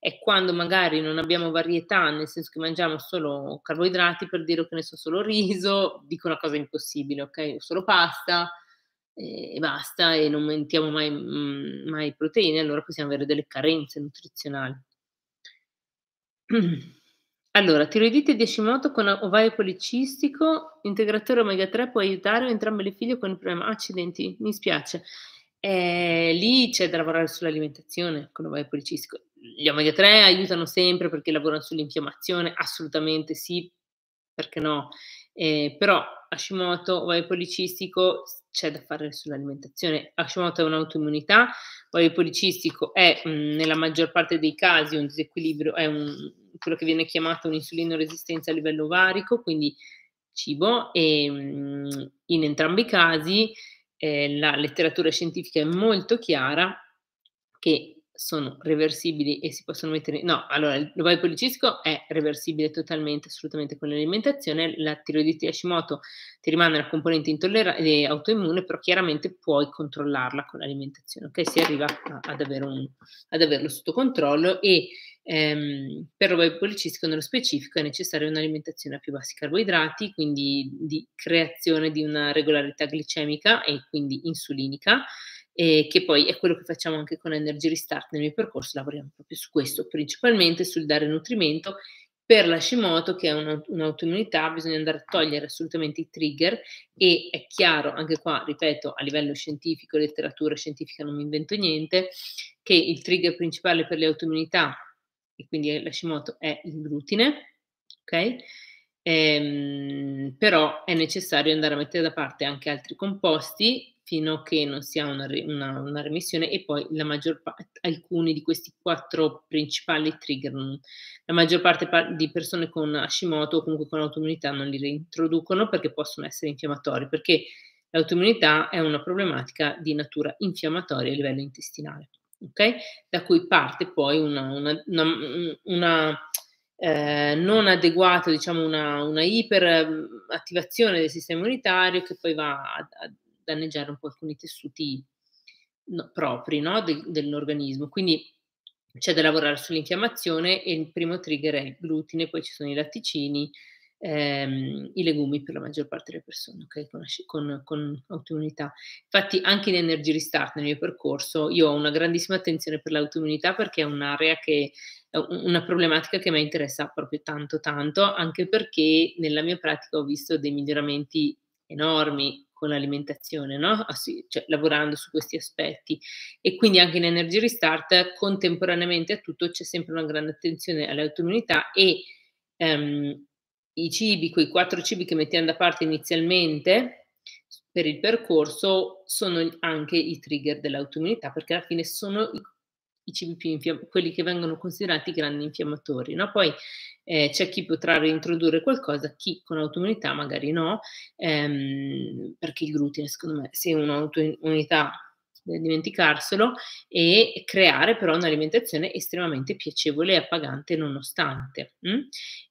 E quando magari non abbiamo varietà, nel senso che mangiamo solo carboidrati, per dire che ne so, solo riso, dico una cosa impossibile, ok? Solo pasta eh, e basta e non mettiamo mai, mm, mai proteine, allora possiamo avere delle carenze nutrizionali. Allora, tiroidite di Hashimoto con ovaio policistico, integratore omega 3 può aiutare entrambe le figlie con il problema. Ah, accidenti, mi spiace. Eh, lì c'è da lavorare sull'alimentazione con ovaio policistico. Gli omega 3 aiutano sempre perché lavorano sull'infiammazione, assolutamente sì, perché no? Eh, però Hashimoto, ovaio policistico, c'è da fare sull'alimentazione. Hashimoto è un'autoimmunità, ovaio policistico è mh, mm, nella maggior parte dei casi un disequilibrio, è un quello che viene chiamato un'insulino resistenza a livello ovarico, quindi cibo, e ehm, mh, in entrambi i casi eh, la letteratura scientifica è molto chiara che sono reversibili e si possono mettere... No, allora l'ovaio policistico è reversibile totalmente, assolutamente con l'alimentazione, la tiroidite Hashimoto ti rimane una componente intollera- eh, autoimmune, però chiaramente puoi controllarla con l'alimentazione, ok? Si arriva a, ad, un, ad averlo sotto controllo e Ehm, per robe policistico nello specifico è necessaria un'alimentazione a più bassi carboidrati, quindi di creazione di una regolarità glicemica e quindi insulinica, e che poi è quello che facciamo anche con Energy Restart nel mio percorso, lavoriamo proprio su questo, principalmente sul dare nutrimento. Per la Shimoto, che è un'autoimmunità, bisogna andare a togliere assolutamente i trigger e è chiaro, anche qua, ripeto, a livello scientifico, letteratura scientifica non mi invento niente, che il trigger principale per le autoimmunità e quindi l'Hashimoto è il glutine, ok? Ehm, però è necessario andare a mettere da parte anche altri composti fino a che non si ha una, una, una remissione e poi la maggior parte, alcuni di questi quattro principali trigger, mm, la maggior parte di persone con Hashimoto o comunque con autoimmunità non li reintroducono perché possono essere infiammatori, perché l'autoimmunità è una problematica di natura infiammatoria a livello intestinale okay? da cui parte poi una, una, una, una eh, non adeguata, diciamo una, iperattivazione del sistema immunitario che poi va a, a danneggiare un po' alcuni tessuti no, propri no? De, dell'organismo. Quindi c'è da lavorare sull'infiammazione e il primo trigger è il glutine, poi ci sono i latticini, ehm, i legumi per la maggior parte delle persone, okay? con, con, con autoimmunità. Infatti anche in Energy Restart, nel mio percorso, io ho una grandissima attenzione per l'autoimmunità perché è un'area che una problematica che mi interessa proprio tanto tanto, anche perché nella mia pratica ho visto dei miglioramenti enormi con l'alimentazione, no? Ah, cioè, lavorando su questi aspetti. E quindi anche in Energy Restart, contemporaneamente a tutto, c'è sempre una grande attenzione all'autoimmunità e ehm, i cibi, quei quattro cibi che mettiamo da parte inizialmente per il percorso, sono anche i trigger dell'autoimmunità, perché alla fine sono i, i cibi più infiammatori, quelli che vengono considerati grandi infiammatori. No? Poi eh, c'è chi potrà reintrodurre qualcosa, chi con autoimmunità magari no, ehm, perché il glutine, secondo me, se un'autoimmunità da dimenticarselo e creare però un'alimentazione estremamente piacevole e appagante nonostante. Mm?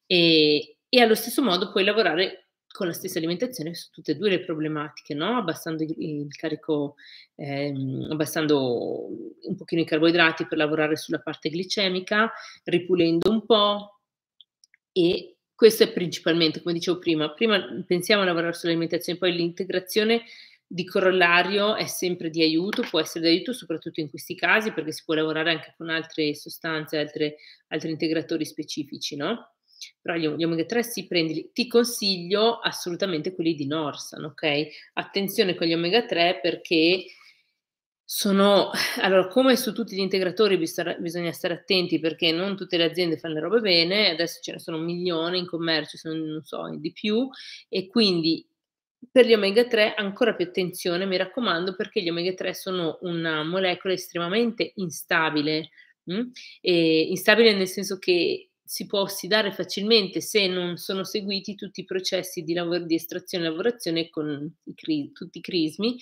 E, e allo stesso modo puoi lavorare con la stessa alimentazione su tutte e due le problematiche, no? abbassando il carico, ehm, abbassando un pochino i carboidrati per lavorare sulla parte glicemica, ripulendo un po' e questo è principalmente, come dicevo prima, prima pensiamo a lavorare sull'alimentazione, poi l'integrazione di corollario è sempre di aiuto, può essere di aiuto soprattutto in questi casi perché si può lavorare anche con altre sostanze, altre, altri integratori specifici, no? però gli abbiamo detto tre sì, prendili. Ti consiglio assolutamente quelli di Norsan, ok? Attenzione con gli omega 3 perché sono, allora come su tutti gli integratori bisogna stare attenti perché non tutte le aziende fanno le robe bene, adesso ce ne sono milioni in commercio, sono, non so, di più, e quindi per gli omega 3 ancora più attenzione, mi raccomando, perché gli omega 3 sono una molecola estremamente instabile, mh? Mm? instabile nel senso che si può ossidare facilmente se non sono seguiti tutti i processi di, lavoro, di estrazione e lavorazione con i cri, tutti i crismi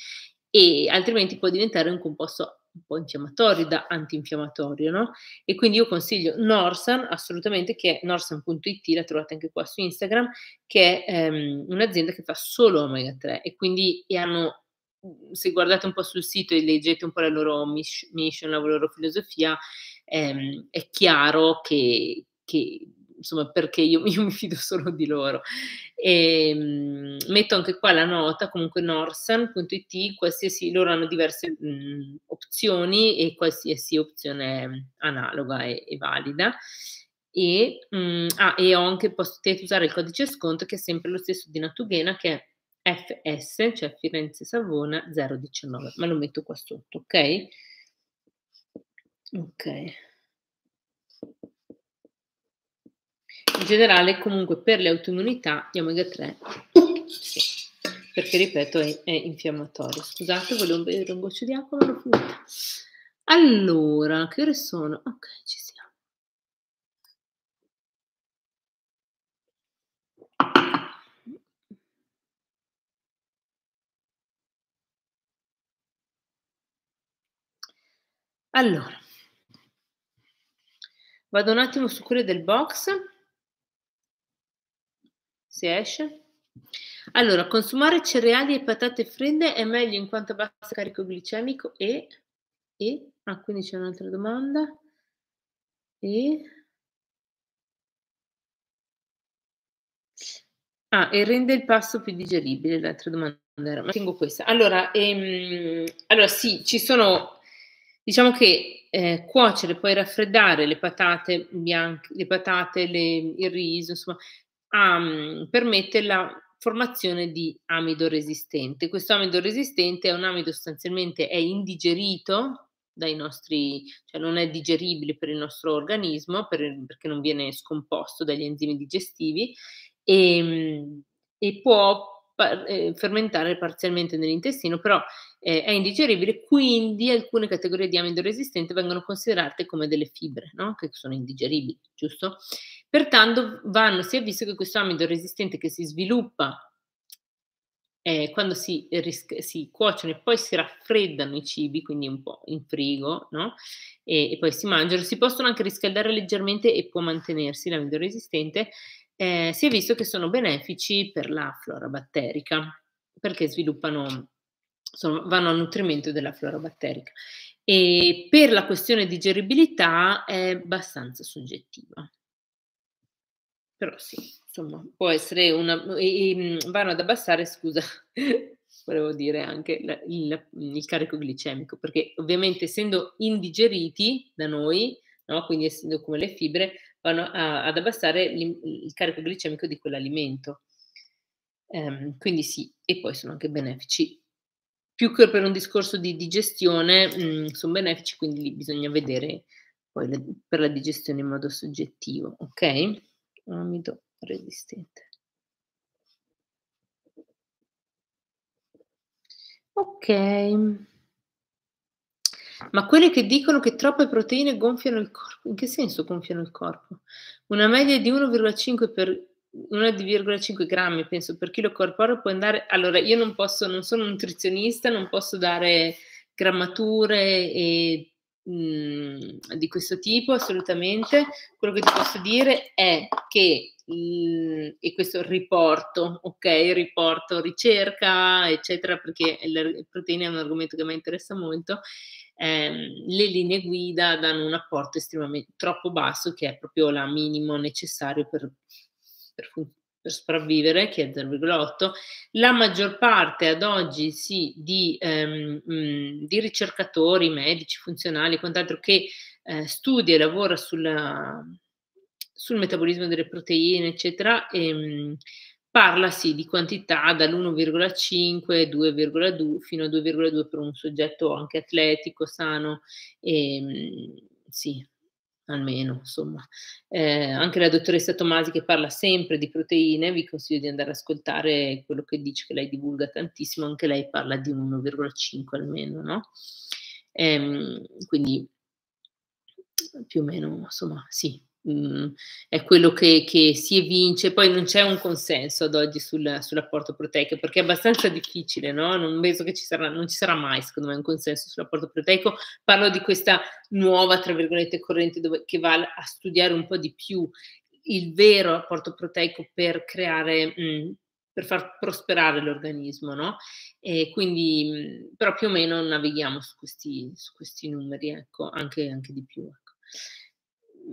e altrimenti può diventare un composto un po' infiammatorio da antinfiammatorio, no? E quindi io consiglio Norsan assolutamente, che è norsan.it, la trovate anche qua su Instagram, che è ehm, un'azienda che fa solo omega 3 e quindi hanno mhmm, se guardate un po' sul sito e leggete un po' la loro mission, la loro filosofia, ehm, è chiaro che, che insomma perché io, io, mi fido solo di loro. E, ehm, mh, metto anche qua la nota, comunque norsan.it, qualsiasi, loro hanno diverse mh, mhmm, opzioni e qualsiasi opzione analoga è, è valida. E, mh, mhmm, ah, e ho anche, potete usare il codice sconto che è sempre lo stesso di Natughena che è FS, cioè Firenze Savona 019, ma lo metto qua sotto, ok? Ok. in generale comunque per le autoimmunità gli omega 3 sì, perché ripeto è, è, infiammatorio. Scusate, volevo bere un goccio di acqua, l'ho finita. Allora, che ore sono? Ok, ci siamo. Allora, vado un attimo su quelle del box. Si esce? Allora, consumare cereali e patate fredde è meglio in quanto basso carico glicemico e... e ah, quindi c'è un'altra domanda. E... Ah, e rende il pasto più digeribile, l'altra domanda era, ma tengo questa. Allora, ehm, allora sì, ci sono, diciamo che eh, cuocere, poi raffreddare le patate bianche, le patate, le, il riso, insomma, um, mhmm, permette la formazione di amido resistente. Questo amido resistente è un amido sostanzialmente è indigerito dai nostri, cioè non è digeribile per il nostro organismo per, perché non viene scomposto dagli enzimi digestivi e, ehm, e può pa- eh, fermentare parzialmente nell'intestino, però eh, è indigeribile, quindi alcune categorie di amido resistente vengono considerate come delle fibre, no? che sono indigeribili, giusto? Pertanto vanno, si è visto che questo amido resistente che si sviluppa eh, quando si, ris- si, cuociono e poi si raffreddano i cibi, quindi un po' in frigo, no? e, e, poi si mangiano, si possono anche riscaldare leggermente e può mantenersi l'amido resistente, eh, si è visto che sono benefici per la flora batterica, perché sviluppano, sono, vanno a nutrimento della flora batterica. E per la questione digeribilità è abbastanza soggettiva. Però sì, insomma, può essere una... E, e, mm, vanno ad abbassare, scusa, volevo dire anche la, il, il, carico glicemico, perché ovviamente essendo indigeriti da noi, no, quindi essendo come le fibre, vanno a, ad abbassare il carico glicemico di quell'alimento. Um, quindi sì, e poi sono anche benefici. Più che per un discorso di digestione, mh, mm, sono benefici, quindi lì bisogna vedere poi le, per la digestione in modo soggettivo, ok? Amido resistente. Ok. Ma quelle che dicono che troppe proteine gonfiano il corpo, in che senso gonfiano il corpo? Una media di 1,5 per 1,5 grammi, penso, per chilo corporeo può andare... Allora, io non posso, non sono nutrizionista, non posso dare grammature e, mh, mm, di questo tipo, assolutamente. Quello che ti posso dire è che, mm, e questo riporto, ok, riporto ricerca, eccetera, perché le proteine è un argomento che mi interessa molto, ehm, le linee guida danno un apporto estremamente troppo basso che è proprio la minimo necessario per, per, per sopravvivere, che è 0,8. La maggior parte ad oggi sì, di, ehm, mh, di ricercatori, medici, funzionali e quant'altro che eh, studia e lavora sulla, sul metabolismo delle proteine, eccetera, ehm, Parlasi di quantità dall'1,5, 2,2 fino a 2,2 per un soggetto anche atletico, sano, e, ehm, sì, almeno insomma. Eh, anche la dottoressa Tomasi che parla sempre di proteine, vi consiglio di andare ad ascoltare quello che dice, che lei divulga tantissimo, anche lei parla di 1,5 almeno, no? Eh, quindi più o meno, insomma, sì, mh, mm, è quello che, che, si evince. Poi non c'è un consenso ad oggi sul, sull'apporto proteico, perché è abbastanza difficile, no? Non penso che ci sarà, non ci sarà mai, secondo me, un consenso sull'apporto proteico. Parlo di questa nuova, tra virgolette, corrente dove, che va a studiare un po' di più il vero apporto proteico per creare... Mh, mm, per far prosperare l'organismo, no? E quindi, mm, però più o meno navighiamo su questi, su questi numeri, ecco, anche, anche di più. Ecco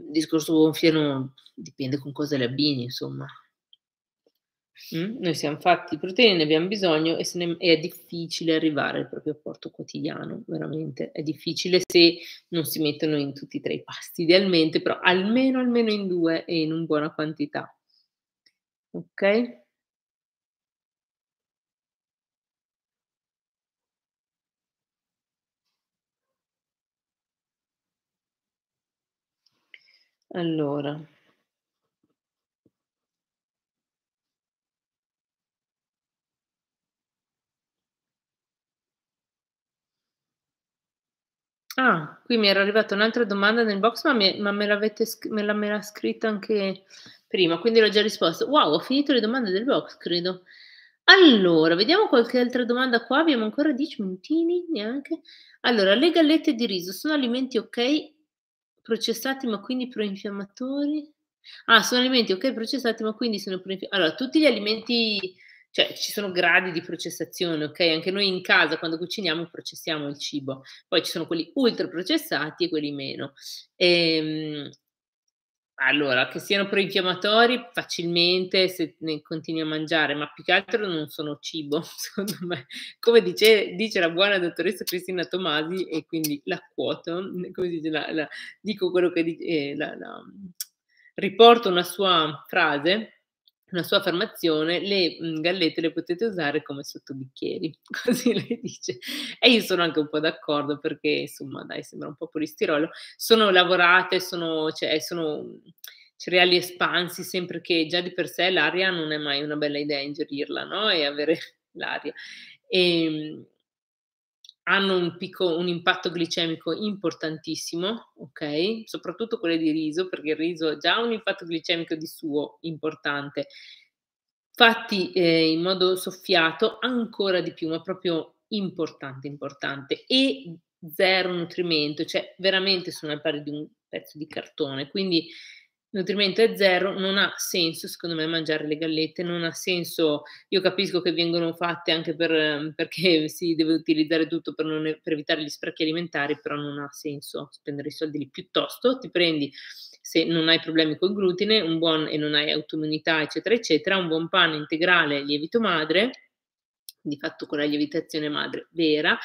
il discorso gonfie non dipende con cosa le abbini, insomma. Mm? Noi siamo fatti di proteine, ne abbiamo bisogno e, ne, è difficile arrivare al proprio apporto quotidiano, veramente. È difficile se non si mettono in tutti e tre i pasti, idealmente, però almeno, almeno in due e in una buona quantità. Ok? Allora. Ah, qui mi era arrivata un'altra domanda nel box, ma, me, ma me, l'avete, me, la, me l'ha scritta anche prima, quindi l'ho già risposto. Wow, ho finito le domande del box, credo. Allora, vediamo qualche altra domanda qua, abbiamo ancora 10 minutini, neanche. Allora, le gallette di riso sono alimenti ok processati ma quindi proinfiammatori? Ah, sono alimenti, ok, processati ma quindi sono proinfiammatori. Allora, tutti gli alimenti, cioè ci sono gradi di processazione, ok? Anche noi in casa quando cuciniamo processiamo il cibo, poi ci sono quelli ultra processati e quelli meno. Ehm, allora, che siano proinfiammatori facilmente se ne continui a mangiare, ma più che altro non sono cibo, secondo me. Come dice, dice la buona dottoressa Cristina Tomasi, e quindi la quoto, come dice, la, la, dico quello che dice, eh, la, riporto una sua frase, una sua affermazione, le mhmm, gallette le potete usare come sottobicchieri, così lei dice. E io sono anche un po' d'accordo perché, insomma, dai, sembra un po' polistirolo. Sono lavorate, sono, cioè, sono mhmm, cereali espansi, sempre che già di per sé l'aria non è mai una bella idea ingerirla, no? E avere l'aria. E, ehm, hanno un, picco, un impatto glicemico importantissimo, ok? Soprattutto quelle di riso, perché il riso ha già un impatto glicemico di suo importante. Fatti eh, in modo soffiato ancora di più, ma proprio importante, importante. E zero nutrimento, cioè veramente sono al pari di un pezzo di cartone. Quindi nutrimento è zero, non ha senso secondo me mangiare le gallette, non ha senso, io capisco che vengono fatte anche per, ehm, perché si deve utilizzare tutto per, non, per evitare gli sprechi alimentari, però non ha senso spendere i soldi lì, piuttosto ti prendi se non hai problemi col glutine, un buon e non hai autoimmunità, eccetera, eccetera, un buon pane integrale lievito madre, di fatto con la lievitazione madre vera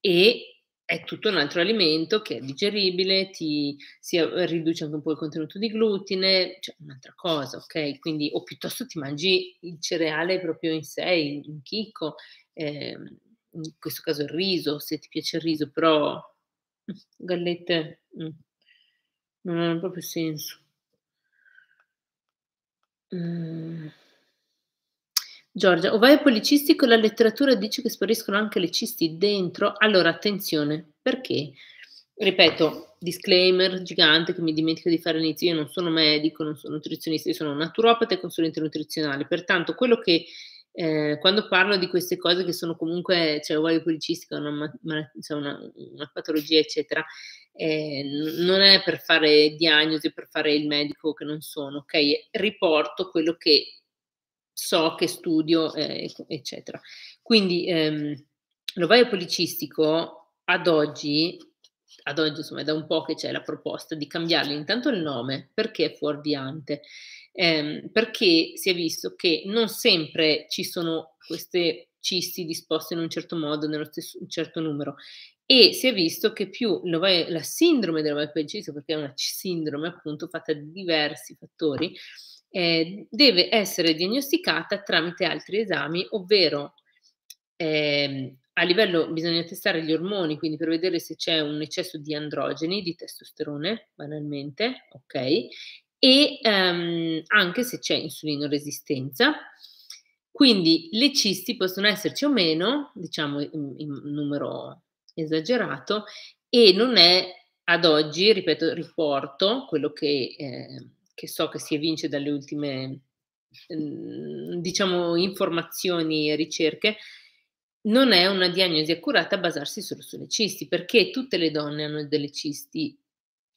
e è tutto un altro alimento che è digeribile, ti si eh, riduce anche un po' il contenuto di glutine, cioè un'altra cosa, ok? Quindi, o piuttosto ti mangi il cereale proprio in sé, in chicco, eh, in questo caso il riso, se ti piace il riso, però gallette mh, mm, non hanno proprio senso. Mm. Giorgia, ovaio policistico, la letteratura dice che spariscono anche le cisti dentro. Allora, attenzione, perché? Ripeto, disclaimer gigante che mi dimentico di fare all'inizio, io non sono medico, non sono nutrizionista, io sono naturopata e consulente nutrizionale, pertanto quello che eh, quando parlo di queste cose che sono comunque, cioè l'ovaio policistico, una, cioè una, una patologia, eccetera, eh, non è per fare diagnosi, per fare il medico che non sono, ok? Riporto quello che so che studio, eh, eccetera. Quindi ehm, l'ovaio policistico ad oggi, ad oggi insomma è da un po' che c'è la proposta di cambiargli intanto il nome perché è fuorviante, ehm, perché si è visto che non sempre ci sono queste cisti disposte in un certo modo, nello stesso un certo numero e si è visto che più la sindrome dell'ovaio policistico, perché è una sindrome appunto fatta di diversi fattori, eh, deve essere diagnosticata tramite altri esami, ovvero eh, a livello bisogna testare gli ormoni, quindi per vedere se c'è un eccesso di androgeni, di testosterone, banalmente, ok? E ehm, anche se c'è insulino resistenza. Quindi le cisti possono esserci o meno, diciamo in, in numero esagerato, e non è ad oggi, ripeto, riporto quello che eh, che so che si evince dalle ultime mhmm, diciamo informazioni e ricerche non è una diagnosi accurata basarsi solo sulle cisti perché tutte le donne hanno delle cisti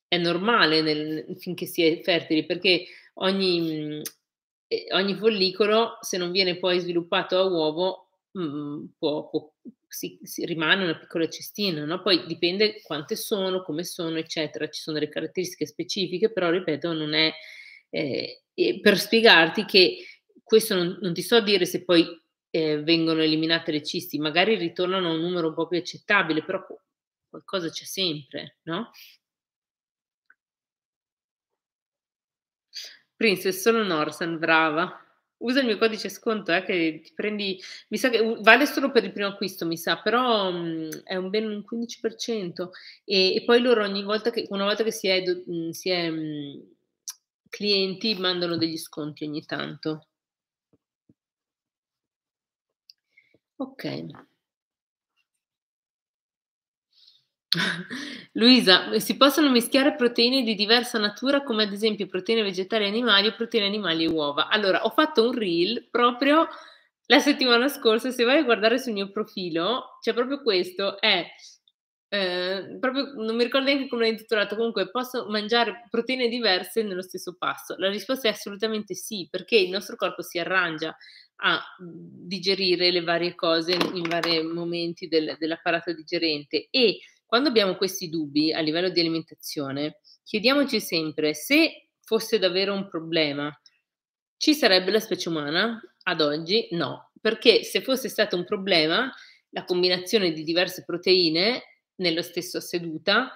è normale nel, finché si è fertili perché ogni, mhmm, ogni follicolo se non viene poi sviluppato a uovo mh, mhmm, può, può, si, si rimane una piccola cestina, no? poi dipende quante sono, come sono, eccetera, ci sono delle caratteristiche specifiche, però ripeto, non è eh, per spiegarti che questo non, non, ti so dire se poi eh, vengono eliminate le cisti, magari ritornano a un numero un po' più accettabile, però qualcosa c'è sempre, no? Princess, solo Norsan, brava. Usa il mio codice sconto, eh, che ti prendi, mi sa che vale solo per il primo acquisto, mi sa, però mh, mm, è un ben un 15%. E, e, poi loro ogni volta che, una volta che si è, mh, mm, si è mh, mm, clienti, mandano degli sconti ogni tanto. Ok. Luisa, si possono mischiare proteine di diversa natura come ad esempio proteine vegetali e animali o proteine animali e uova. Allora, ho fatto un reel proprio la settimana scorsa, se vai a guardare sul mio profilo, c'è proprio questo, è eh, proprio, non mi ricordo neanche come l'ho intitolato, comunque posso mangiare proteine diverse nello stesso passo? La risposta è assolutamente sì, perché il nostro corpo si arrangia a digerire le varie cose in vari momenti del, dell'apparato digerente e quando abbiamo questi dubbi a livello di alimentazione, chiediamoci sempre se fosse davvero un problema, ci sarebbe la specie umana? Ad oggi no, perché se fosse stato un problema, la combinazione di diverse proteine nello stesso seduta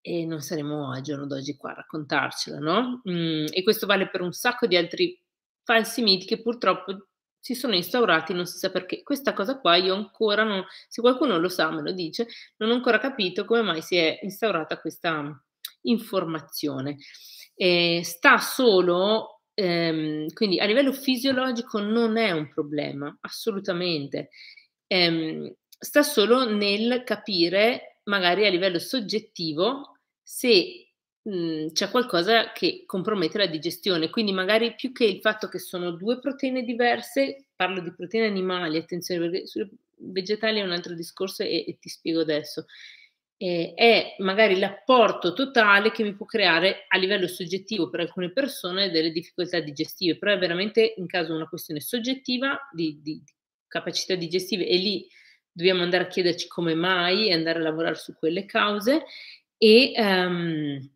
e non saremmo al giorno d'oggi qua a raccontarcela, no? Mm, e questo vale per un sacco di altri falsi miti che purtroppo si sono instaurati, non si sa perché. Questa cosa qua io ancora non, se qualcuno lo sa me lo dice, non ho ancora capito come mai si è instaurata questa mm, informazione. Eh, sta solo, ehm, quindi a livello fisiologico non è un problema, assolutamente. Eh, sta solo nel capire, magari a livello soggettivo, se Mhmm, c'è qualcosa che compromette la digestione. Quindi magari più che il fatto che sono due proteine diverse, parlo di proteine animali, attenzione perché sulle vegetali è un altro discorso e, e ti spiego adesso. Eh, è magari l'apporto totale che mi può creare a livello soggettivo per alcune persone delle difficoltà digestive, però è veramente in caso una questione soggettiva di, di, di capacità digestive e lì dobbiamo andare a chiederci come mai e andare a lavorare su quelle cause e, um,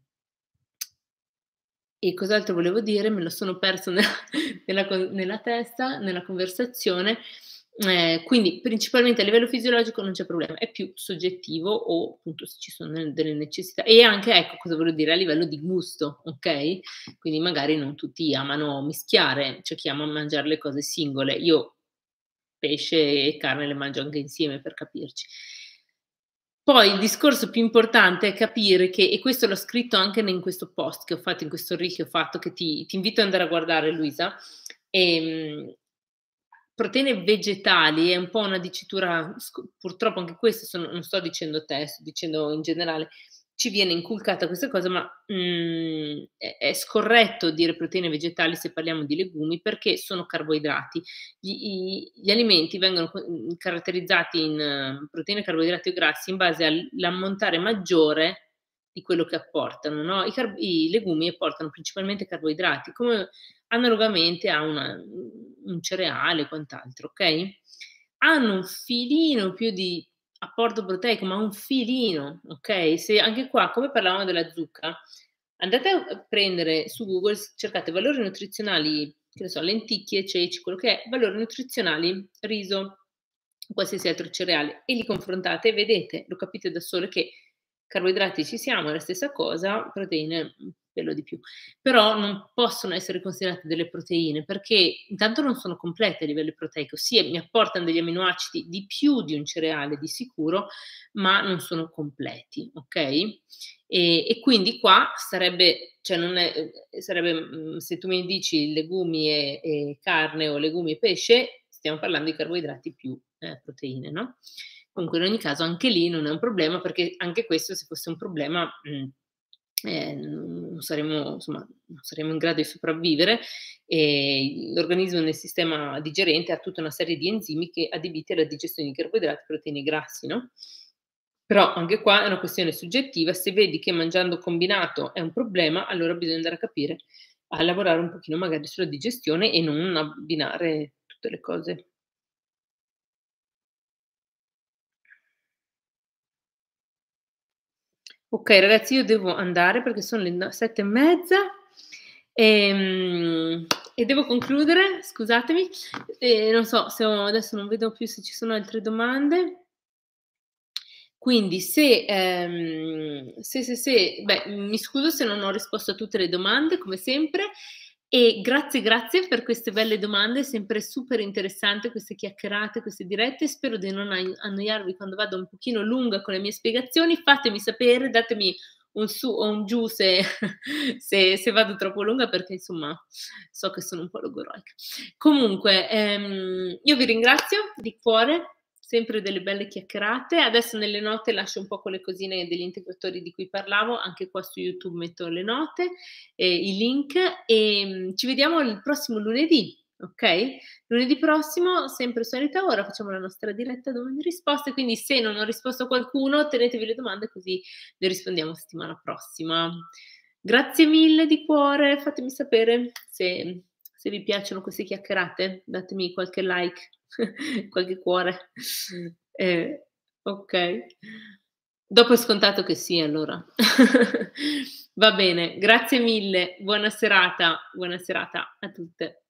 e cos'altro volevo dire? Me lo sono perso nella, nella, nella testa, nella conversazione. Eh, quindi principalmente a livello fisiologico non c'è problema, è più soggettivo o appunto se ci sono delle necessità e anche ecco cosa voglio dire a livello di gusto, ok? Quindi magari non tutti amano mischiare, c'è cioè chi ama mangiare le cose singole, io pesce e carne le mangio anche insieme per capirci poi il discorso più importante è capire che, e questo l'ho scritto anche in questo post che ho fatto, in questo reel che ho fatto, che ti, ti invito ad andare a guardare Luisa, e, ehm, proteine vegetali è un po' una dicitura, purtroppo anche questo sono, non sto dicendo te, sto dicendo in generale, ci viene inculcata questa cosa, ma mh, mhmm, è, scorretto dire proteine vegetali se parliamo di legumi perché sono carboidrati. Gli, i, gli alimenti vengono mhmm, caratterizzati in mhmm, proteine, carboidrati o grassi in base all'ammontare maggiore di quello che apportano. No? I, car- I, legumi apportano principalmente carboidrati, come analogamente a una, un cereale e quant'altro, ok? Hanno un filino più di apporto proteico, ma un filino, ok? Se anche qua, come parlavamo della zucca, andate a prendere su Google, cercate valori nutrizionali, che ne so, lenticchie, ceci, quello che è, valori nutrizionali, riso, qualsiasi altro cereale, e li confrontate e vedete, lo capite da sole che carboidrati ci siamo, è la stessa cosa, proteine quello di più, però non possono essere considerate delle proteine perché intanto non sono complete a livello proteico, sì, mi apportano degli aminoacidi di più di un cereale di sicuro, ma non sono completi, ok? E, e quindi qua sarebbe, cioè non è, eh, sarebbe, mm, se tu mi dici legumi e, e, carne o legumi e pesce, stiamo parlando di carboidrati più eh, proteine, no? Comunque in ogni caso anche lì non è un problema perché anche questo se fosse un problema... Mh, mm, eh, non, saremo, insomma, non saremo in grado di sopravvivere e l'organismo nel sistema digerente ha tutta una serie di enzimi che adibiti alla digestione di carboidrati, proteine e grassi, no? Però anche qua è una questione soggettiva, se vedi che mangiando combinato è un problema, allora bisogna andare a capire, a lavorare un pochino magari sulla digestione e non abbinare tutte le cose Ok ragazzi, io devo andare perché sono le sette e mezza e, ehm, e devo concludere, scusatemi. E non so se ho, adesso non vedo più se ci sono altre domande. Quindi se, ehm, se, se, se beh, mi scuso se non ho risposto a tutte le domande, come sempre. E grazie, grazie per queste belle domande, sempre super interessante queste chiacchierate, queste dirette, spero di non annoiarvi quando vado un pochino lunga con le mie spiegazioni, fatemi sapere, datemi un su o un giù se, se, se, vado troppo lunga perché insomma so che sono un po' logoroica. Comunque ehm, io vi ringrazio di cuore sempre delle belle chiacchierate. Adesso nelle note lascio un po' quelle cosine degli integratori di cui parlavo, anche qua su YouTube metto le note, eh, i link e ehm, ci vediamo il prossimo lunedì. Ok? Lunedì prossimo, sempre solita ora, facciamo la nostra diretta domande e risposte. Quindi, se non ho risposto a qualcuno, tenetevi le domande così le rispondiamo settimana prossima. Grazie mille di cuore, fatemi sapere se, se vi piacciono queste chiacchierate. Datemi qualche like. qualche cuore. Mm. Eh, ok. Dopo è scontato che sì, allora. Va bene, grazie mille, buona serata, buona serata a tutte.